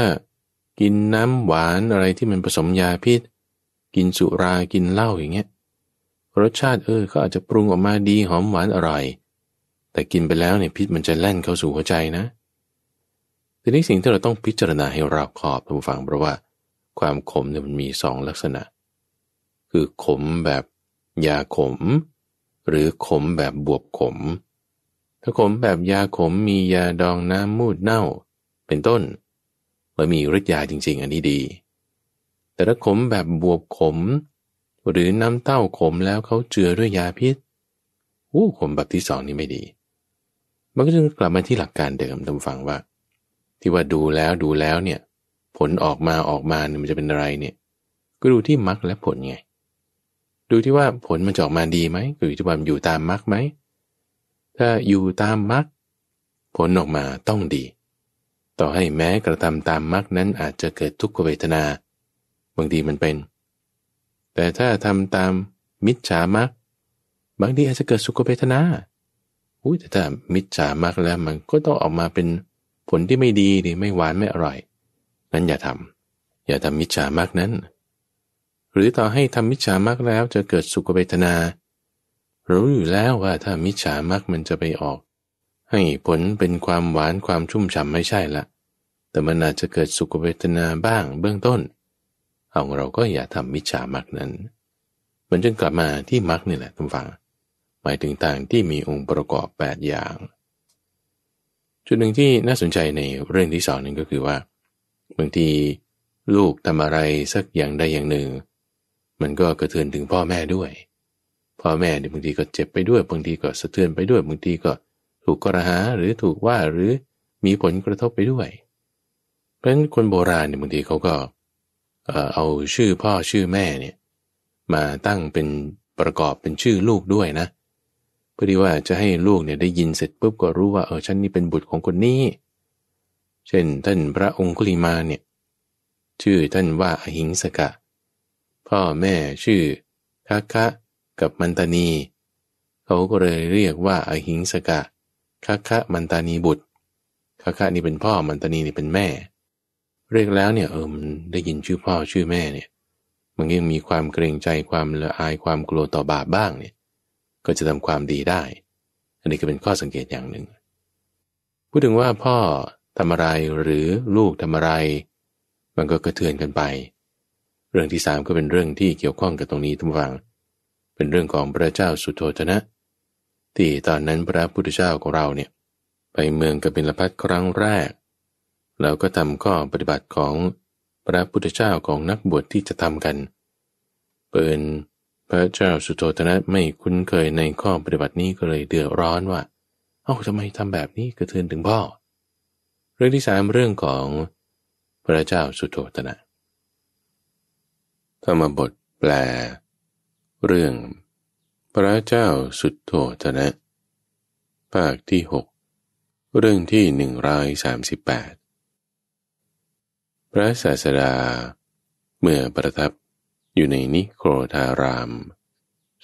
กินน้ำหวานอะไรที่มันผสมยาพิษ กินสุรากินเหล้าอย่างเงี้ยรสชาติเออก็อาจจะปรุงออกมาดีหอมหวานอร่อยแต่กินไปแล้วเนี่ยพิษมันจะแล่นเข้าสู่หัวใจนะ ทีนี้สิ่งที่เราต้องพิจารณาให้รอบคอบท่านผู้ฟัง เพราะว่า ความขมเนี่ยมันมีสองลักษณะ คือขมแบบยาขม หรือขมแบบบวบขม ถ้าขมแบบยาขมมียาดองน้ำมูดเน่า เป็นต้นแลวมีฤทธิ์ยาจริง ๆอันนี้ดี แต่ถ้าขมแบบบวบขมหรือน้ำเต้าขมแล้วเขาเจือด้วยยาพิษอู้ขมแบบที่สองนี่ไม่ดี มันก็จึงกลับมาที่หลักการเดิมทำฟังว่า ที่ว่าดูแล้วดูแล้วเนี่ยผลออกมาออกมาเนี่ยมันจะเป็นอะไรเนี่ยก็ดูที่มรรคและผลไงดูที่ว่าผลมันจะออกมาดีไหมหรือที่ว่าอยู่ตามมรรคไหมถ้าอยู่ตามมรรคผลออกมาต้องดี ต่อให้แม้กระทำตามมรรคนั้นอาจจะเกิดทุกขเวทนา บางทีมันเป็นแต่ถ้าทำตามมิจฉามักบางทีอาจจะเกิดสุขเวทนา อุ้ยแต่ถ้ามิจฉามักแล้วมันก็ต้องออกมาเป็นผลที่ไม่ดีดิไม่หวานไม่อร่อย นั้นอย่าทำ อย่าทำมิจฉามักนั้น หรือต่อให้ทำมิจฉามักแล้วจะเกิดสุขเวทนารู้อยู่แล้วว่าถ้ามิจฉามักมันจะไปออก ให้ผลเป็นความหวานความชุ่มฉ่าไม่ใช่ละแต่มันอาจจะเกิดสุขเวทนาบ้าง เบื้องต้นเอาเราก็อย่าทำมิจฉามักนั้น มันจึงกลับมาที่มักนี่แหละทุกฝัง หมายถึงต่างที่มีองค์ประกอบ 8 อย่าง จุดหนึ่งที่น่าสนใจในเรื่องที่สองนึงก็คือว่า บางทีลูกทำอะไรสักอย่างใดอย่างหนึ่ง มันก็กระเทือนถึงพ่อแม่ด้วย พ่อแม่เียบางทีก็เจ็บไปด้วย บางทีก็สะเทือนไปด้วย บางทีก็ถูกกระหาหรือถูกว่าหรือมีผลกระทบไปด้วย เพราะฉะนั้นคนโบราณเนี่ยบางทีเขาก็เเอาชื่อพ่อชื่อแม่เนี่ยมาตั้งเป็นประกอบเป็นชื่อลูกด้วยนะ เพื่อที่ว่าจะให้ลูกเนี่ยได้ยินเสร็จปุ๊บ ก็รู้ว่าเออฉันนี่เป็นบุตรของคนนี้ เช่นท่านพระองคุลิมาเนี่ยชื่อท่านว่าอหิงสกะ พ่อแม่ชื่อคัคะกับมันตานีเขาก็เลยเรียกว่าอหิงสกะคัคะมันตานีบุตรคัคะ นี่เป็นพ่อมันตานีนี่เป็นแม่เรียกแล้วเนี่ยเออมันได้ยินชื่อพ่อชื่อแม่เนี่ย มันยังมีความเกรงใจความละอายความกลัวต่อบาปบ้างเนี่ยก็จะทำความดีได้ อันนี้ก็เป็นข้อสังเกตอย่างหนึ่ง พูดถึงว่าพ่อทำอะไรหรือลูกทำอะไร มันก็กระเทือนกันไป เรื่องที่สามก็เป็นเรื่องที่เกี่ยวข้องกับตรงนี้ทุกฝั่งเป็นเรื่องของพระเจ้าสุโธทนะที่ตอนนั้นพระพุทธเจ้าของเราเนี่ยไปเมืองกบิลพัทครั้งแรกเราก็ทำข้อปฏิบัติของพระพุทธเจ้าของนักบวชที่จะทำกัน เปิน พระเจ้าสุโธธนะไม่คุ้นเคยในข้อปฏิบัตินี้ก็เลยเดือดร้อนว่า เอ้าทำไมทำแบบนี้กระเทือนถึงพ่อ เรื่องที่สามเรื่องของ พระเจ้าสุโธธนะธรรมบทแปล เรื่อง พระเจ้าสุดโธธนะภาคที่หกเรื่องที่หนึ่งร้อยสามสิบแปดพระศาสดา เมื่อประทับอยู่ในนิโครธาราม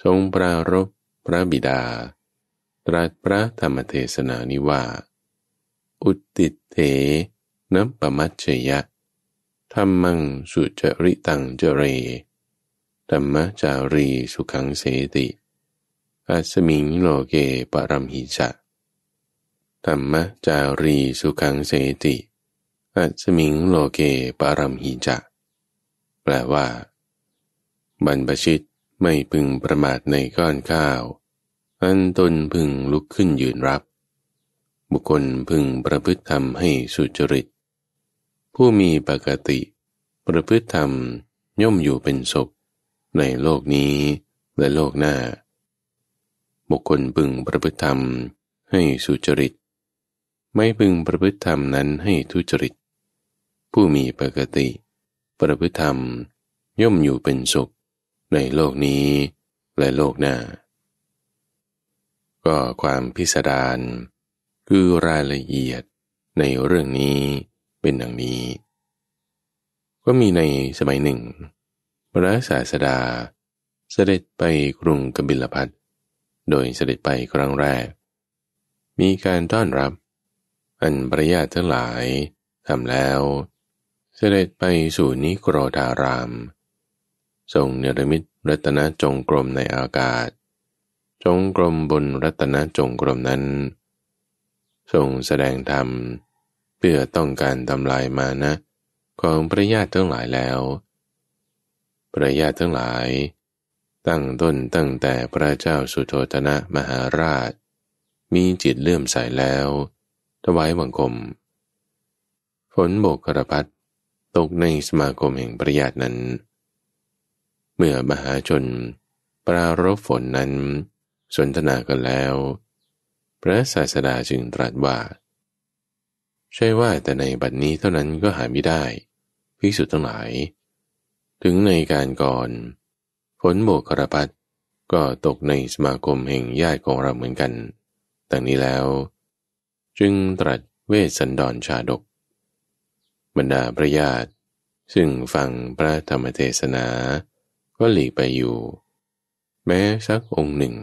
ทรงปรารบพระบิดาตรัสพระธรรมเทศนานิว่า อุตติเถนปมัชชยะธรรมังสุจริตังเจเรธรรมจารีสุขังเสติ อัสมิงโลเกปรัมหิจะธรรมจารีสุขังเสติอัสมิงโลเกปารัมหีจะ แปลว่า บรรพชิตไม่พึงประมาทในก้อนข้าวอันตนพึงลุกขึ้นยืนรับ บุคคลพึงประพฤติธรรมให้สุจริต ผู้มีปกติ ประพฤติธรรมย่อมอยู่เป็นสุขในโลกนี้และโลกหน้า บุคคลพึงประพฤติธรรม ให้สุจริต ไม่พึงประพฤติธรรมนั้นให้ทุจริตผู้มีปกติประพฤติธรรมย่อมอยู่เป็นสุขในโลกนี้และโลกหน้า ก็ความพิสดารคือรายละเอียดในเรื่องนี้เป็นดังนี้ ก็มีในสมัยหนึ่ง พระศาสดาเสด็จไปกรุงกบิลพัทโดยเสด็จไปครั้งแรก มีการต้อนรับอันประญาติทั้งหลายทำแล้วเสด็จไปสู่นิโครธาราม ทรงเนรมิตรัตนจงกรมในอากาศ จงกรมบนรัตนจงกรมนั้นทรงแสดงธรรม เพื่อต้องการทำลายมานะของพระญาติทั้งหลายแล้วพระญาติทั้งหลาย ตั้งต้นตั้งแต่พระเจ้าสุโธธนะมหาราช มีจิตเลื่อมใสแล้วถวายบังคมฝนโบกกระพัดตกในสมาคมแห่งประหยัดนั้น เมื่อมหาชนปรารบฝนนั้นสนทนากันแล้ว พระศาสดาจึง ตรัสว่า ใช่ว่าแต่ในบัดนี้เท่านั้นก็หาไม่ได้พิสุทธ์ทั้งหลาย ถึงในการก่อนฝนโบกระพัดก็ตกในสมาคม แห่งญาติของเราเหมือนกันดังนี้แล้ว จึงตรัสเวสสันดรชาดกบรรดาพระญาติ ซึ่งฟังพระธรรมเทศนา ก็หลีกไปอยู่ แม้สักองค์หนึ่ง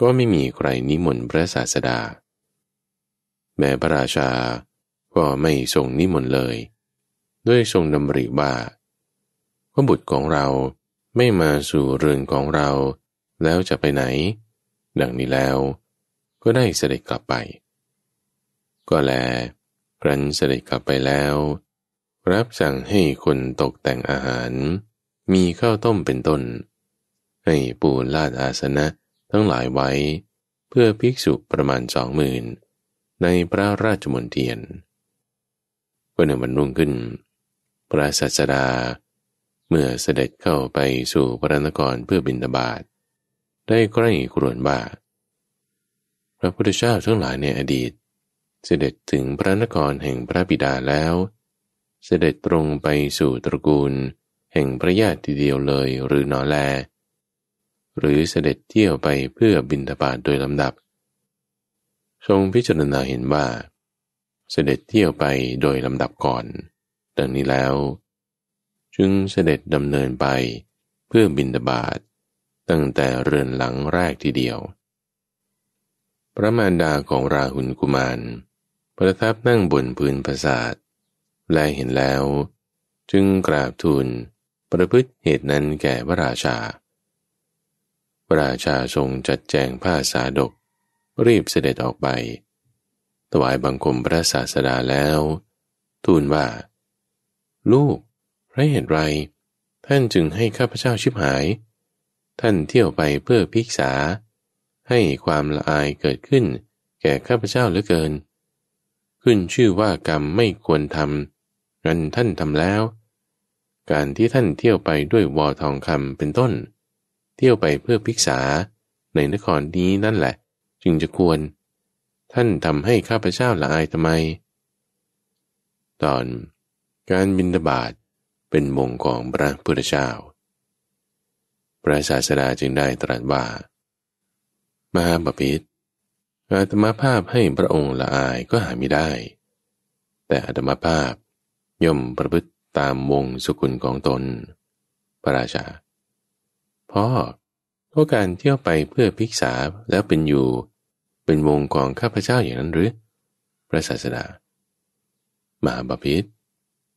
ก็ไม่มีใครนิมนต์พระศาสดา แม้พระราชาก็ไม่ทรงนิมนต์เลย ด้วยทรงดำริว่าพระบุตรของเราไม่มาสู่เรือนของเรา แล้วจะไปไหน ดังนี้แล้วก็ได้เสด็จกลับไป ก็แล ครั้นเสด็จกลับไปแล้วรับสั่งให้คนตกแต่งอาหาร มีข้าวต้มเป็นต้น ให้ปูนลาดอาสนะทั้งหลายไว้ เพื่อภิกษุประมาณสองหมื่นในพระราชมนเทียนเนื่อวันรุ่งขึ้น พระศาสดาเมื่อเสด็จเข้าไปสู่พระนครเพื่อบินตาบาตได้ใกล้กรวนบ่าพระพุทธเจ้าทั้งหลายในอดีต เสด็จถึงพระนครแห่งพระบิดาแล้วเสด็จตรงไปสู่ตระกูลแห่งพระญาติเดียวเลยหรือนอแล หรือเสด็จเที่ยวไปเพื่อบินทบาทโดยลำดับ ทรงพิจารณาเห็นว่า เสด็จเที่ยวไปโดยลำดับก่อนดังนี้แล้ว จึงเสด็จดำเนินไปเพื่อบินทบาท ตั้งแต่เรือนหลังแรกทีเดียว พระมารดาของราหุลกุมาร ประทับนั่งบนพื้นปราสาทและเห็นแล้ว จึงกราบทูลประพฤติเหตุนั้นแก่พระราชา พระราชาทรงจัดแจงผ้าสาดกรีบเสด็จออกไปถวายบังคมพระศาสดาแล้ว ทูลว่า ลูกพระเหตุไร ท่านจึงให้ข้าพเจ้าชิบหาย ท่านเที่ยวไปเพื่อพิกษาให้ความละอายเกิดขึ้น แก่ข้าพเจ้าเหลือเกิน ขึ้นชื่อว่ากรรมไม่ควรทำกันท่านทำแล้วการที่ท่านเที่ยวไปด้วยวอทองคำเป็นต้น เที่ยวไปเพื่อพิกษาในนครนี้นั่นแหละ จึงจะควรท่านทำให้ข้าพเจ้าละอายทำไม ตอนการบินบาตเป็นมงของพระพุทธเจ้าพระศาสดาจึงได้ตรัสว่ามหาบพิษอาตมาภาพให้พระองค์ละอายก็หาไม่ได้ แต่อาตมาภาพย่อมประพฤติตามวงสุขุลของตน พระราชา พ่อกะการเที่ยวไปเพื่อพิกษาแล้วเป็นอยู่ เป็นวงของข้าพเจ้าอย่างนั้นหรือพระศาสดามหาบาพิษ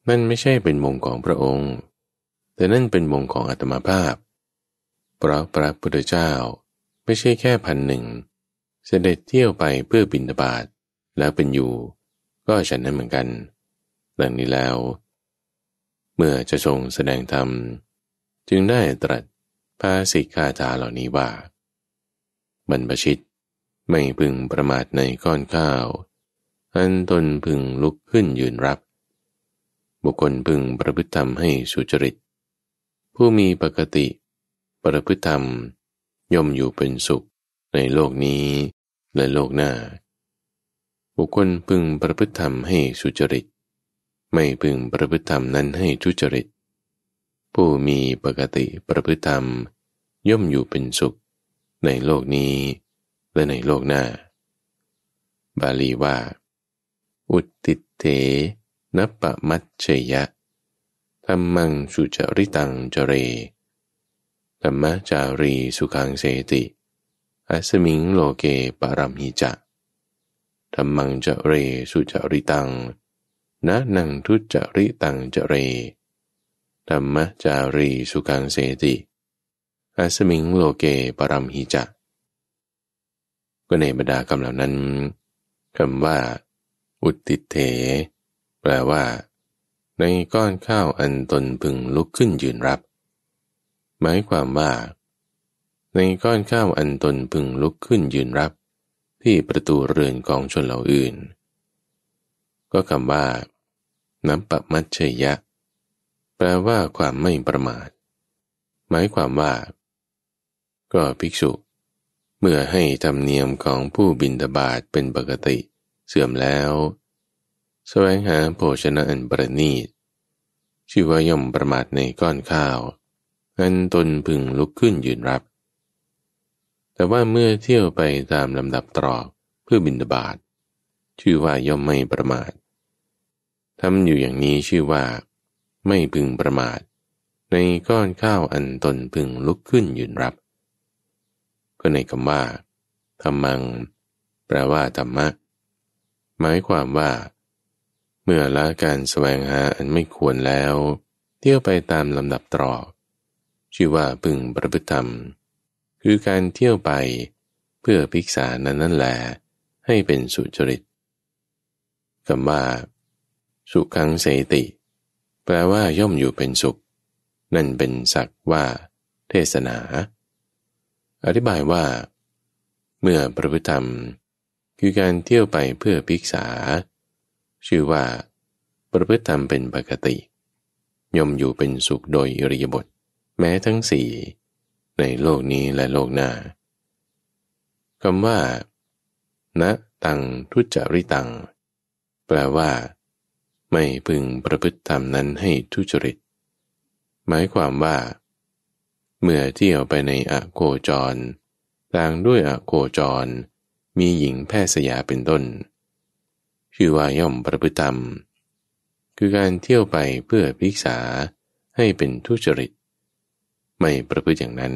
นั่นไม่ใช่เป็นวงของพระองค์ แต่นั่นเป็นวงของอัตมาภาพเพราะพระพุทธเจ้า ไม่ใช่แค่พันหนึ่ง เสด็จเที่ยวไปเพื่อบินบาตแล้วเป็นอยู่ ก็ฉันนั้นเหมือนกันเดังนี้แล้ว เมื่อจะทรงแสดงธรรม จึงได้ตรัสภาสิกคาถาเหล่านี้ว่าบรรพชิตไม่พึงประมาทในก้อนข้าวอันตนพึงลุกขึ้นยืนรับ บุคคลพึงประพฤติธรรมให้สุจริต ผู้มีปกติประพฤติธรรมย่อมอยู่เป็นสุขในโลกนี้และโลกหน้า บุคคลพึงประพฤติธรรมให้สุจริตไม่พึงประพฤติธรรมนั้นให้ทุจริต ผู้มีปกติประพฤติธรรม ย่อมอยู่เป็นสุขในโลกนี้และในโลกหน้า บาลีว่า อุตติเตนปะมัชเชยะธรรมังสุจริตังจเร ธรรมจารีสุขังเสติ อัสมิงโลเกปรัมหิจะ ธรรมังจเรสุจริตังนะนังทุจริตังจเรธรรมจารีสุขังเสติอาสมิงโลเกปรมหิจะ ก็ในบรรดาคำเหล่านั้น คำว่า อุติเถ แปลว่า ในก้อนข้าวอันตนพึงลุกขึ้นยืนรับหมายความว่าในก้อนข้าวอันตนพึงลุกขึ้นยืนรับ ที่ประตูเรือนของชนเหล่าอื่น ก็คำว่านับปมัชเชยะ แปลว่าความไม่ประมาท หมายความว่า ก็ภิกษุ เมื่อให้ธรรมเนียมของผู้บินตบาทเป็นปกติเสื่อมแล้วแสวงหาโภชนะอันประณีต ชื่อว่าย่อมประมาทในก้อนข้าวอันตนพึงลุกขึ้นยืนรับ แต่ว่าเมื่อเที่ยวไปตามลำดับตรอกเพื่อบินตบาทชื่อว่าย่อมไม่ประมาททำอยู่อย่างนี้ชื่อว่า ไม่พึงประมาท ในก้อนข้าวอันตนพึงลุกขึ้นยืนรับ ก็ในคำว่าธรรมัง แปลว่าธรรมะ หมายความว่า เมื่อละการสแสวงหาอันไม่ควรแล้ว เที่ยวไปตามลำดับตรอกชื่อว่าพึงประพฤติธรรมคือการเที่ยวไป เพื่อพิกษานั้นนั่นแหลให้เป็นสุจริตคำว่าสุขังเสติแปลว่าย่อมอยู่เป็นสุข นั่นเป็นศักว่า เทศนา อธิบายว่า เมื่อประพฤติธรรม คือการเที่ยวไปเพื่อพิกษา ชื่อว่า ประพฤติธรรมเป็นปกติ ย่อมอยู่เป็นสุขโดยอริยบท แม้ทั้งสี่ ในโลกนี้และโลกหน้าคำว่าณนะตังทุจริตัง แปลว่าไม่พึงประพฤติธรรมนั้นให้ทุจริต หมายความว่า เมื่อเที่ยวไปในอะโคจรต่างด้วยอะโคจรมีหญิงแพทย์สยาเป็นต้น ชื่อว่าย่อมประพฤติธรรม คือการเที่ยวไปเพื่อพิกษาให้เป็นทุจริต ไม่ประพฤติอย่างนั้น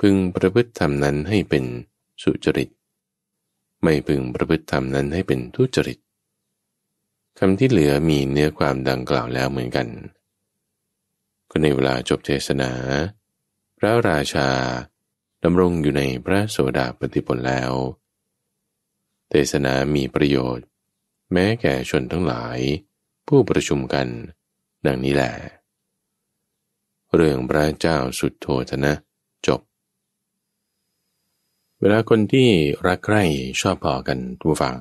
พึงประพฤติธรรมนั้นให้เป็นสุจริต ไม่พึงประพฤติธรรมนั้นให้เป็นทุจริตคำที่เหลือมีเนื้อความดังกล่าวแล้วเหมือนกัน ก็ในเวลาจบเทศนาพระราชาดำรงอยู่ในพระโสดาปฏิผลแล้ว เทศนามีประโยชน์ แม้แก่ชนทั้งหลายผู้ประชุมกันดังนี้แหละเรื่องพระเจ้าสุดโทธนะจบ เวลาคนที่รักใคร่ชอบพอกันทูฟัง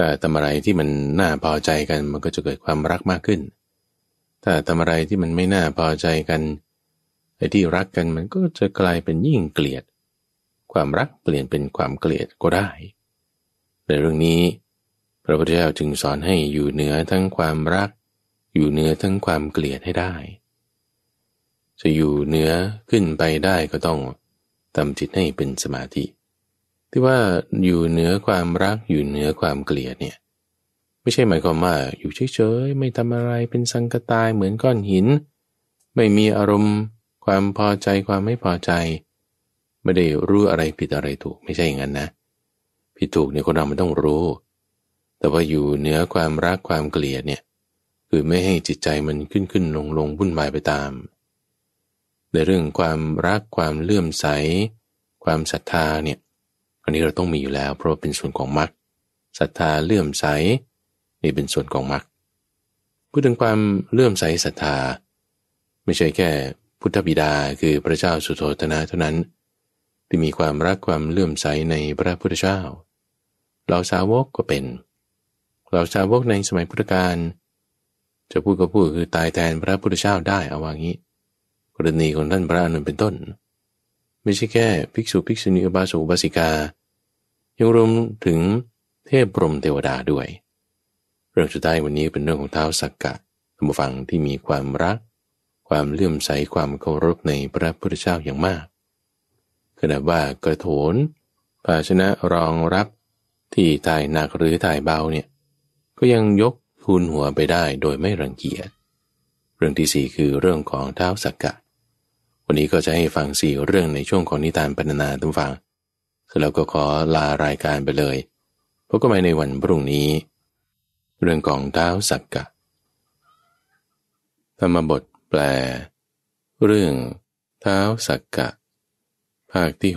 ถ้าทำอะไรที่มันน่าพอใจกันมันก็จะเกิดความรักมากขึ้น ถ้าทำอะไรที่มันไม่น่าพอใจกันไอ้ที่รักกันมันก็จะกลายเป็นยิ่งเกลียด ความรักเปลี่ยนเป็นความเกลียดก็ได้ ในเรื่องนี้พระพุทธเจ้าจึงสอนให้อยู่เหนือทั้งความรัก อยู่เหนือทั้งความเกลียดให้ได้ จะอยู่เหนือขึ้นไปได้ก็ต้องทำจิตให้เป็นสมาธิเที่ว่าอยู่เหนือความรัก อยู่เหนือความเกลียดเนี่ยไม่ใช่หมายความว่าอยู่เฉยๆ ไม่ทำอะไรเป็นสังกตายเหมือนก้อนหิน ไม่มีอารมณ์ ความพอใจความไม่พอใจ ไม่ได้รู้อะไรผิดอะไรถูกไม่ใช่อย่างนั้นนะ ผิดถูกเนี่ยคนเรามันต้องรู้ แต่ว่าอยู่เหนือความรักความเกลียดเนี่ยคือไม่ให้จิตใจมันขึ้นขึ้นลงลงวุ่นวายไปตาม ในเรื่องความรักความเลื่อมใส ความศรัทธาเนี่ยอันนี้เราต้องมีอยู่แล้วเพราะเป็นส่วนของมรรคศรัทธาเลื่อมใสนี่เป็นส่วนของมรรคพูดถึงความเลื่อมใสศรัทธา ไม่ใช่แค่พุทธบิดาคือพระเจ้าสุโธตนะเท่านั้น ที่มีความรักความเลื่อมใสในพระพุทธเจ้าเหล่าสาวกก็เป็นเหล่าสาวกในสมัยพุทธกาลจะพูดก็พูดคือตายแทนพระพุทธเจ้าได้เอาว่างี้ กรณีของท่านพระอนุนเป็นต้น ไม่ใช่แค่ภิกษุภิกษุณีอุบาสกอุบาสิกายังรวมถึงเทพพรมเทวดาด้วย เรื่องสุดท้ายวันนี้เป็นเรื่องของเท้าสักกะท่านผู้ฟังที่มีความรัก ความเลื่อมใสความเคารพในพระพุทธเจ้าอย่างมากขณะว่ากระโถนภาชนะรองรับที่ถ่ายหนักหรือถ่ายเบาเนี่ยก็ยังยกทูนหัวไปได้โดยไม่รังเกียจเรื่องที่สี่คือเรื่องของเท้าสักกะ วันนี้ก็จะให้ฟังสี่เรื่องในช่วงของนิทานปรนนาทุกฟังแล้วก็ขอลารายการไปเลยพบกันใหม่ในวันพรุ่งนี้ เรื่องของเท้าสักกะ ธรรมบทแปล เรื่องเท้าสักกะ ภาคที่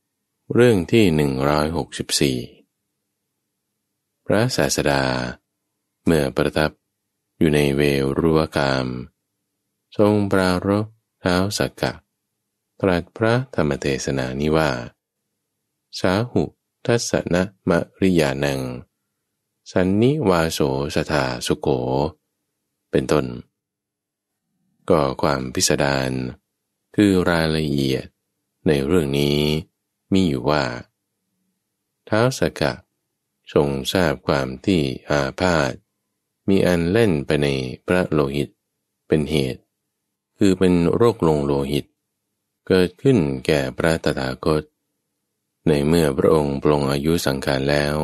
6 เรื่องที่ 164 พระศาสดา เมื่อประทับอยู่ในเวรุวกาม ทรงปรารบเท้าสักกะตรัสพระธรรมเทศนานิว่าสาหุทัศนะมะริยานัง สันนิวาโสสถาสุโขเป็นต้น ก็ความพิสดารคือรายละเอียดในเรื่องนี้ มีอยู่ว่าท้าวสกะทรงทราบความที่อาพาธมีอันเล่นไปในพระโลหิตเป็นเหตุ คือเป็นโรคลงโลหิต เกิดขึ้นแก่พระตถาคตในเมื่อพระองค์ปรงอายุสังขารแล้ว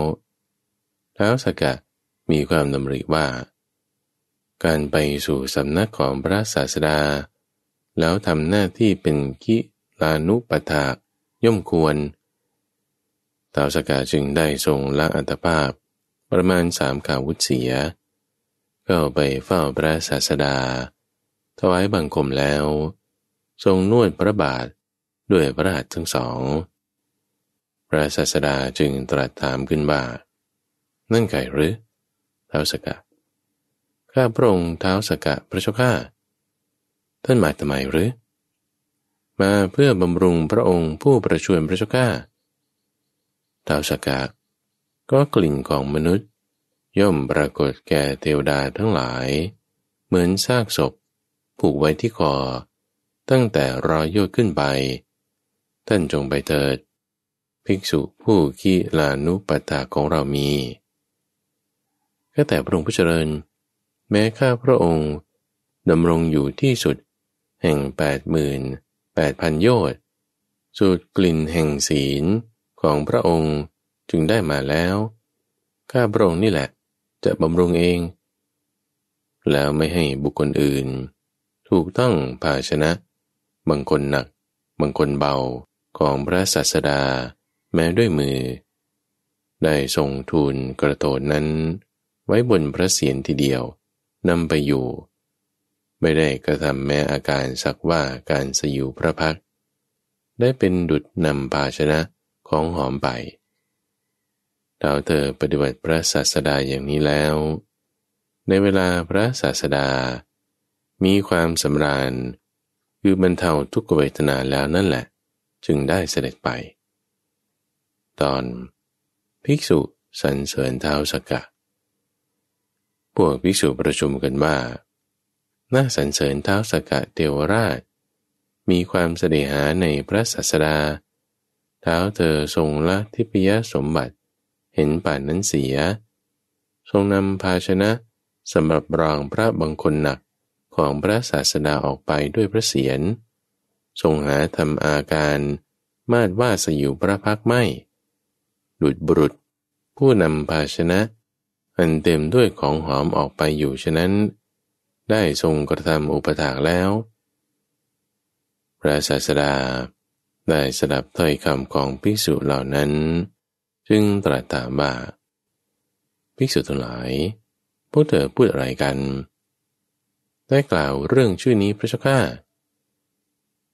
ท้าวสกะมีความดำริว่า การไปสู่สำนักของพระศาสดา แล้วทำหน้าที่เป็นกิลานุปถาย่อมควร ท้าวสกะจึงได้ทรงละอัตภาพ ประมาณสามขาวุธเสียก็ไปเฝ้าพระศาสดาถวายบังคมแล้ว ทรงนวดพระบาทด้วยพระหัตถ์ทั้งสองระศาสดาจึงตรัสถามขึ้นว่า นั่นไก่หรือเท้าสกะ ข้าพระองค์เท้าสกะพระชก้า ท่านมาทำไมหรือ มาเพื่อบำรุงพระองค์ผู้ประชวรพระชก้า้าเท้าสกะ ก็กลิ่นของมนุษย์ ย่อมปรากฏแก่เทวดาทั้งหลาย เหมือนซากศพ ผูกไว้ที่คอตั้งแต่รอยโยดขึ้นไป ท่านจงไปเถิดภิกษุผู้ขีลานุปัตตาของเรามีก็แต่พระองค์ผู้เจริญ แม้ข้าพระองค์ดำรงอยู่ที่สุดแห่ง8ด0 0 0 โยชน์สูดกลิ่นแห่งศีลของพระองค์จึงได้มาแล้ว ข้าพระองค์นี่แหละจะบำรุงเอง แล้วไม่ให้บุคคลอื่น ถูกต้องภาชนะ บางคนหนัก บางคนเบาของพระศาสดาแม้ด้วยมือ ได้ทรงทูลกระโตนนั้น ไว้บนพระเศียรทีเดียว นำไปอยู่ ไม่ได้กระทำแม้อาการสักว่าการสยิวพระพัก ได้เป็นดุจนำภาชนะของหอมไปดาวเธอปฏิบัติพระศาสดาอย่างนี้แล้ว ในเวลาพระศาสดา มีความสำราญคือบรรเทาทุกขเวทนาแล้วนั่นแหละ จึงได้เสด็จไปตอนภิกษุสรรเสริญเท้าสกกะ พวกภิกษุประชุมกันว่า น่าสรรเสริญเท้าสกกะเทวราช มีความเสดหาในพระศาสดาเท้าเธอทรงละทิพยสมบัติเห็นป่านนั้นเสีย ทรงนำภาชนะสำหรับรองพระบังคนหนักของพระศาสดาออกไปด้วยพระเสียร ทรงหาทำอาการมาดว่าสยิวพระพักไม่ดุดบุรุษผู้นำภาชนะ อันเต็มด้วยของหอมออกไปอยู่ฉะนั้น ได้ทรงกระทำอุปถากแล้ว พระศาสดาได้สดับถ้อยคำของภิกษุเหล่านั้นจึงตรัสถามว่าภิกษุทั้งหลาย พวกเธอพูดอะไรกัน ได้กล่าวเรื่องชื่อนี้พระเจ้า้า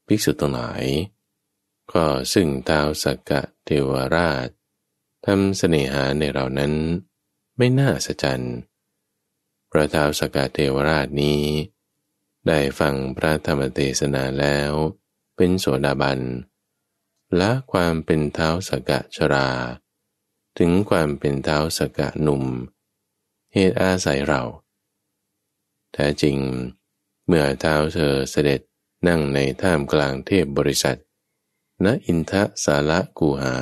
ภิกษุทั้งหลาย ก็ซึ่งท้าวสักกะเทวราชทำเสน่หาในเรานั้นไม่น่าสะจันพระท้าวสกาเทวราชนี้ ได้ฟังพระธรรมเทศนาแล้วเป็นโสดาบันละความเป็นเท้าสกะชรา ถึงความเป็นเท้าสกะหนุ่ม เหตุอาศัยเราแต่จริงเมื่อเท้าเธอเสด็จนั่งในท่ามกลางเทพบริษัท ณอินทศาละกูหา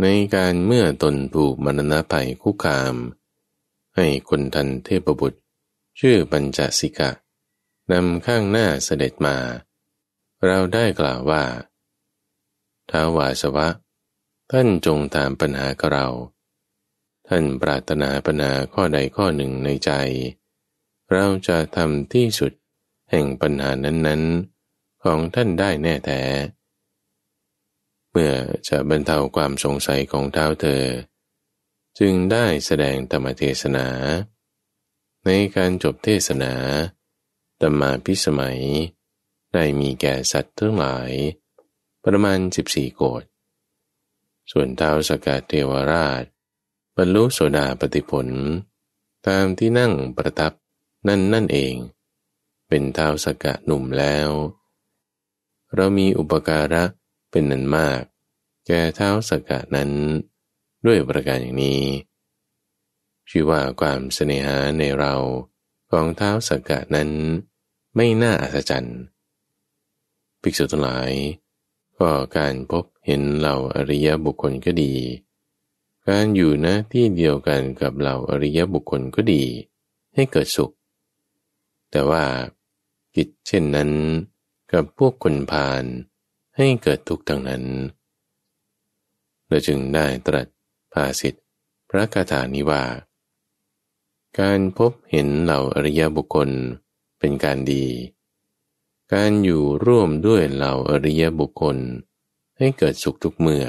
ในการเมื่อตนถูกมรณะภัยคุกคาม ให้คนทันเทพบุตรชื่อปัญจสิกะ นำข้างหน้าเสด็จมา เราได้กล่าวว่า ท้าวาสวะ ท่านจงถามปัญหากเรา ท่านปรารถนาปัญหาข้อใดข้อหนึ่งในใจ เราจะทำที่สุดแห่งปัญหานั้นๆ ของท่านได้แน่แท้เพื่อจะบรรเทาความสงสัยของเท้าเธอจึงได้แสดงธรรมเทศนา ในการจบเทศนาธรรมาพิสมัย ได้มีแก่สัตว์ทั้งหลาย ประมาณ 14 โกดส่วนเท้าสกัดเทวราช บรรลุโสดาปติผล ตามที่นั่งประทับนั่นนั่นเอง เป็นเท้าสกะหนุ่มแล้ว เรามีอุปการะเป็นนันมาก แก่เท้าสกกะนั้นด้วยประการอย่างนี้ ชื่อว่าความเสน่หาในเราของเท้าสกกะนั้น ไม่น่าอัศจรรย์ ภิกษุทั้งหลายก็การพบเห็นเหล่าอริยบุคคลก็ดี การอยู่นะที่เดียวกันกับเหล่าอริยบุคคลก็ดีให้เกิดสุข แต่ว่ากิจเช่นนั้นกับพวกคนพาลให้เกิดทุกข์ทั้งนั้น และจึงได้ตรัสภาสิทธิพระคาถานี้ว่า การพบเห็น เหล่าอริยบุคคลเป็นการดี การอยู่ร่วมด้วยเหล่าอริยบุคคลให้เกิดสุขทุกเมื่อ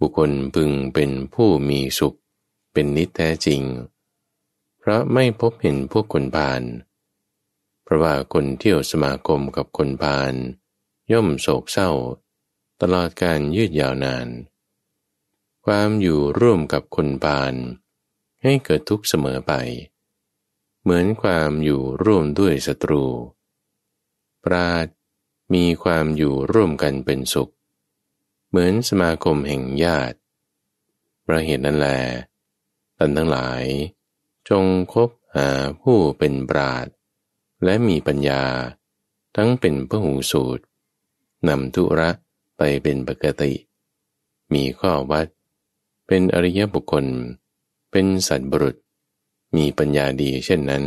บุคคลพึงเป็นผู้มีสุข เป็นนิจแท้จริง เพราะไม่พบเห็นพวกคนพาลเพราะว่าคนเที่ยวสมาคมกับคนพาลเย่อมโศกเศร้าตลอดการยืดยาวนาน ความอยู่ร่วมกับคนบาน ให้เกิดทุกข์เสมอไป เหมือนความอยู่ร่วมด้วยศัตรู ปราดมีความอยู่ร่วมกันเป็นสุข เหมือนสมาคมแห่งญาติ ประเหตุนั้นแลทันทั้งหลายจงคบหาผู้เป็นปราดและมีปัญญาทั้งเป็นพหูสูตรนำธุระไปเป็นปกติ มีข้อวัด เป็นอริยบุคคล เป็นสัตว์บรุษ มีปัญญาดีเช่นนั้น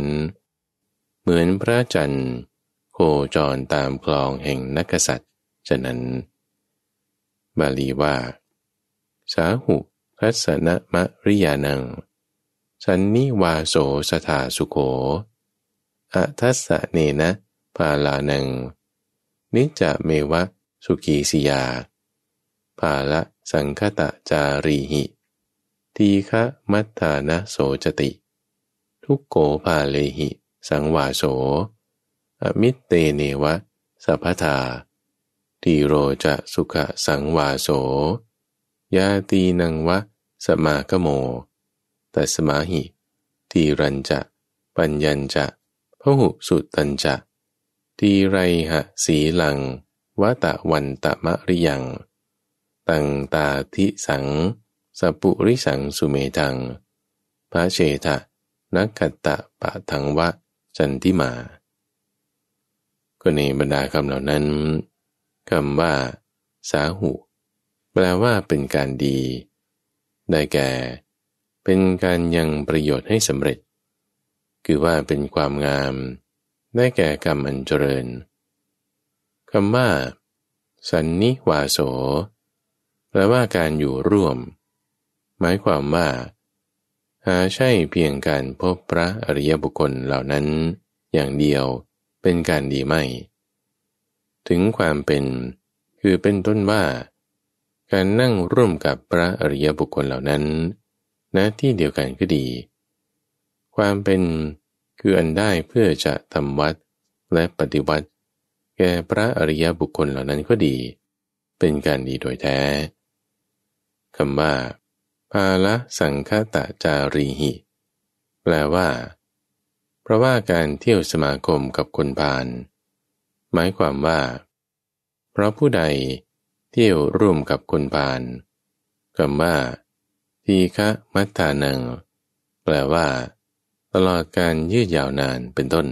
เหมือนพระจันทร์ โคจรตามคลองแห่งนักษัตริย์ฉะนั้น บาลีว่า สาหุพัสนะมะริยานัง สันนิวาโสสถาสุโขอัทัะเนนะพาลานังนิจเมวะสุกีสิยา ภาละสังคตะจารีหิ ตีฆะมัฏฐานะโสจติ ทุกโกภาเลหิสังวาโส อมิตเตเนวะสัพพทาตีโรจะสุขสังวาโสยาตีนังวะสมากโมตัสมาหิตีรันจะปัญญจะพหุสุตันจะทีไรหะ สีหลังวะตะวันตะมะริยัง ตังตาทิสัง สปุริสังสุเมตังพระเชทะนักขตะปะทังวะ จันติมา ก็ในบรรดาคำเหล่านั้น คำว่า สาหุแปลว่าเป็นการดี ได้แก่ เป็นการยังประโยชน์ให้สำเร็จ คือว่าเป็นความงามได้แก่กรรมอันเจริญคำว่าสันนิวาโส แปลว่าการอยู่ร่วม หมายความว่าหาใช่เพียงการพบพระอริยบุคคลเหล่านั้น อย่างเดียวเป็นการดีไม่ถึงความเป็น คือเป็นต้นว่าการนั่งร่วมกับพระอริยบุคคลเหล่านั้นณนะที่เดียวกันก็ดี ความเป็นคืออันได้เพื่อจะทำวัด และปฏิวัติ แก่พระอริยบุคคลเหล่านั้นก็ดี เป็นการดีโดยแท้ คำว่าภาละสังฆตาจารีหิแปลว่า เพราะว่าการเที่ยวสมาคมกับคนพาลหมายความว่า เพราะผู้ใดเที่ยวร่วมกับคนพาลคำว่าทีฆะมัตตานังแปลว่าตลอดการยืดยาวนานเป็นต้น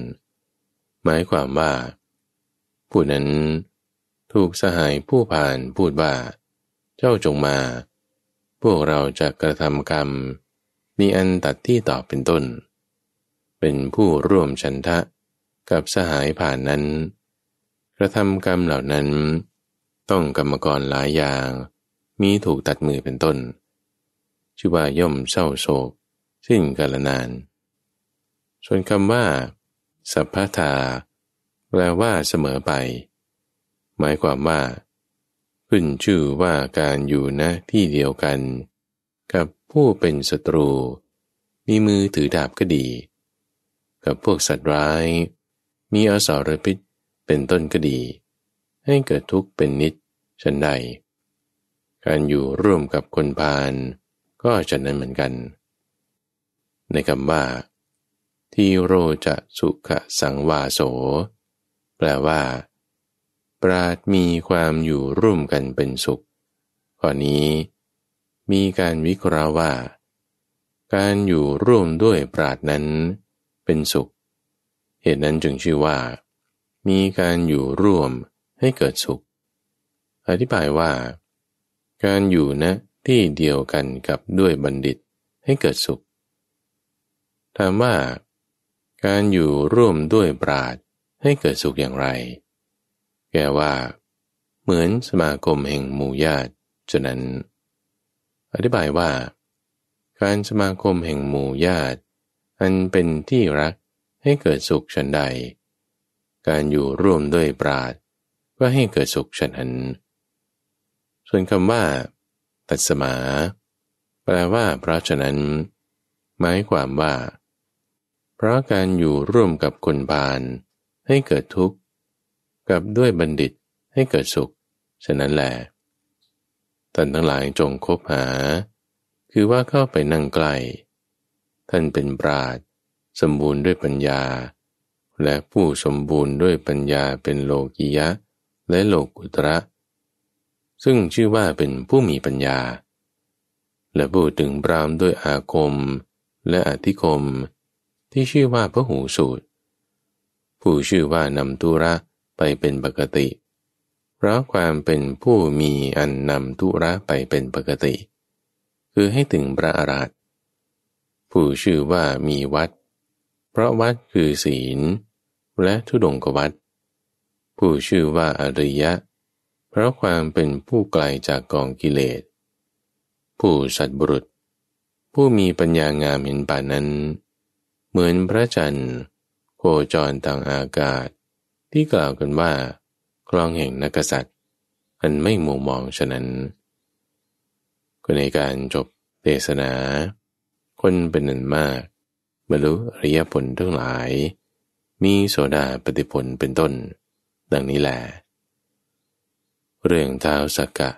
หมายความว่าผู้นั้นถูกสหายผู้ผ่านพูดว่าเจ้าจงมา พวกเราจะกระทำกรรม มีอันตัดที่ต่อเป็นต้น เป็นผู้ร่วมชันทะกับสหายผ่านนั้น กระทำกรรมเหล่านั้น ต้องกรรมกรหลายอย่างมีถูกตัดมือเป็นต้น ชื่อว่าย่อมเศร้าโศกสิ้นกาลนานส่วนคำว่า สัพพทาแปลว่าเสมอไป หมายความว่าขึ้นชื่อว่าการอยู่นะที่เดียวกัน กับผู้เป็นศัตรูมีมือถือดาบก็ดี กับพวกสัตว์ร้าย มีอสารพิษ เป็นต้นก็ดี ให้เกิดทุกข์เป็นนิดฉันใดการอยู่ร่วมกับคนพาลก็ฉนนั้นเหมือนกัน ในคำว่าทีโรจะสุขสังวาโส แปลว่า ปราดมีความอยู่ร่วมกันเป็นสุขข้อนี้ มีการวิเคราะห์ว่า การอยู่ร่วมด้วยปราดนั้น เป็นสุข เหตุนั้นจึงชื่อว่า มีการอยู่ร่วมให้เกิดสุข อธิบายว่า การอยู่นะที่เดียวกันกับด้วยบัณฑิตให้เกิดสุข ถามว่าการอยู่ร่วมด้วยปราดให้เกิดสุขอย่างไร แกว่า เหมือนสมาคมแห่งหมู่ญาติฉะนั้น อธิบายว่า การสมาคมแห่งหมู่ญาติ อันเป็นที่รักให้เกิดสุขฉันใด การอยู่ร่วมด้วยปราดก็ให้เกิดสุขฉันนั้น ส่วนคำว่าตัดสมา แปลว่าเพราะฉะนั้นหมายความว่าเพราะการอยู่ร่วมกับคนบานให้เกิดทุกข์ กับด้วยบัณฑิตให้เกิดสุข ฉะนั้นแหละท่านทั้งหลายจงคบหา คือว่าเข้าไปนั่งไกลท่านเป็นปราดสมบูรณ์ด้วยปัญญา และผู้สมบูรณ์ด้วยปัญญาเป็นโลกิยะและโลกุตระซึ่งชื่อว่าเป็นผู้มีปัญญา และผู้ถึงปรามด้วยอาคมและอธิคมที่ชื่อว่าพระหูสูตร ผู้ชื่อว่านำทุระไปเป็นปกติ เพราะความเป็นผู้มีอันนำทุระไปเป็นปกติ คือให้ถึงพระอรหัตผู้ชื่อว่ามีวัด เพราะวัดคือศีล และทุดงกวัด ผู้ชื่อว่าอริยะ เพราะความเป็นผู้ไกลจากกองกิเลส ผู้สัตบุรุษ ผู้มีปัญญางามเห็นป่านั้นเหมือนพระจันทร์ โคจรทางอากาศ ที่กล่าวกันว่าคลองแห่งนักษัตริย์ อันไม่มัวมองฉะนั้นก็ในการจบเทศนา คนเป็นนันมากบรรลุอริยผลทั้งหลาย มีโสดาปฏิผลเป็นต้น ดังนี้แหละเรื่องท้าวสักกะ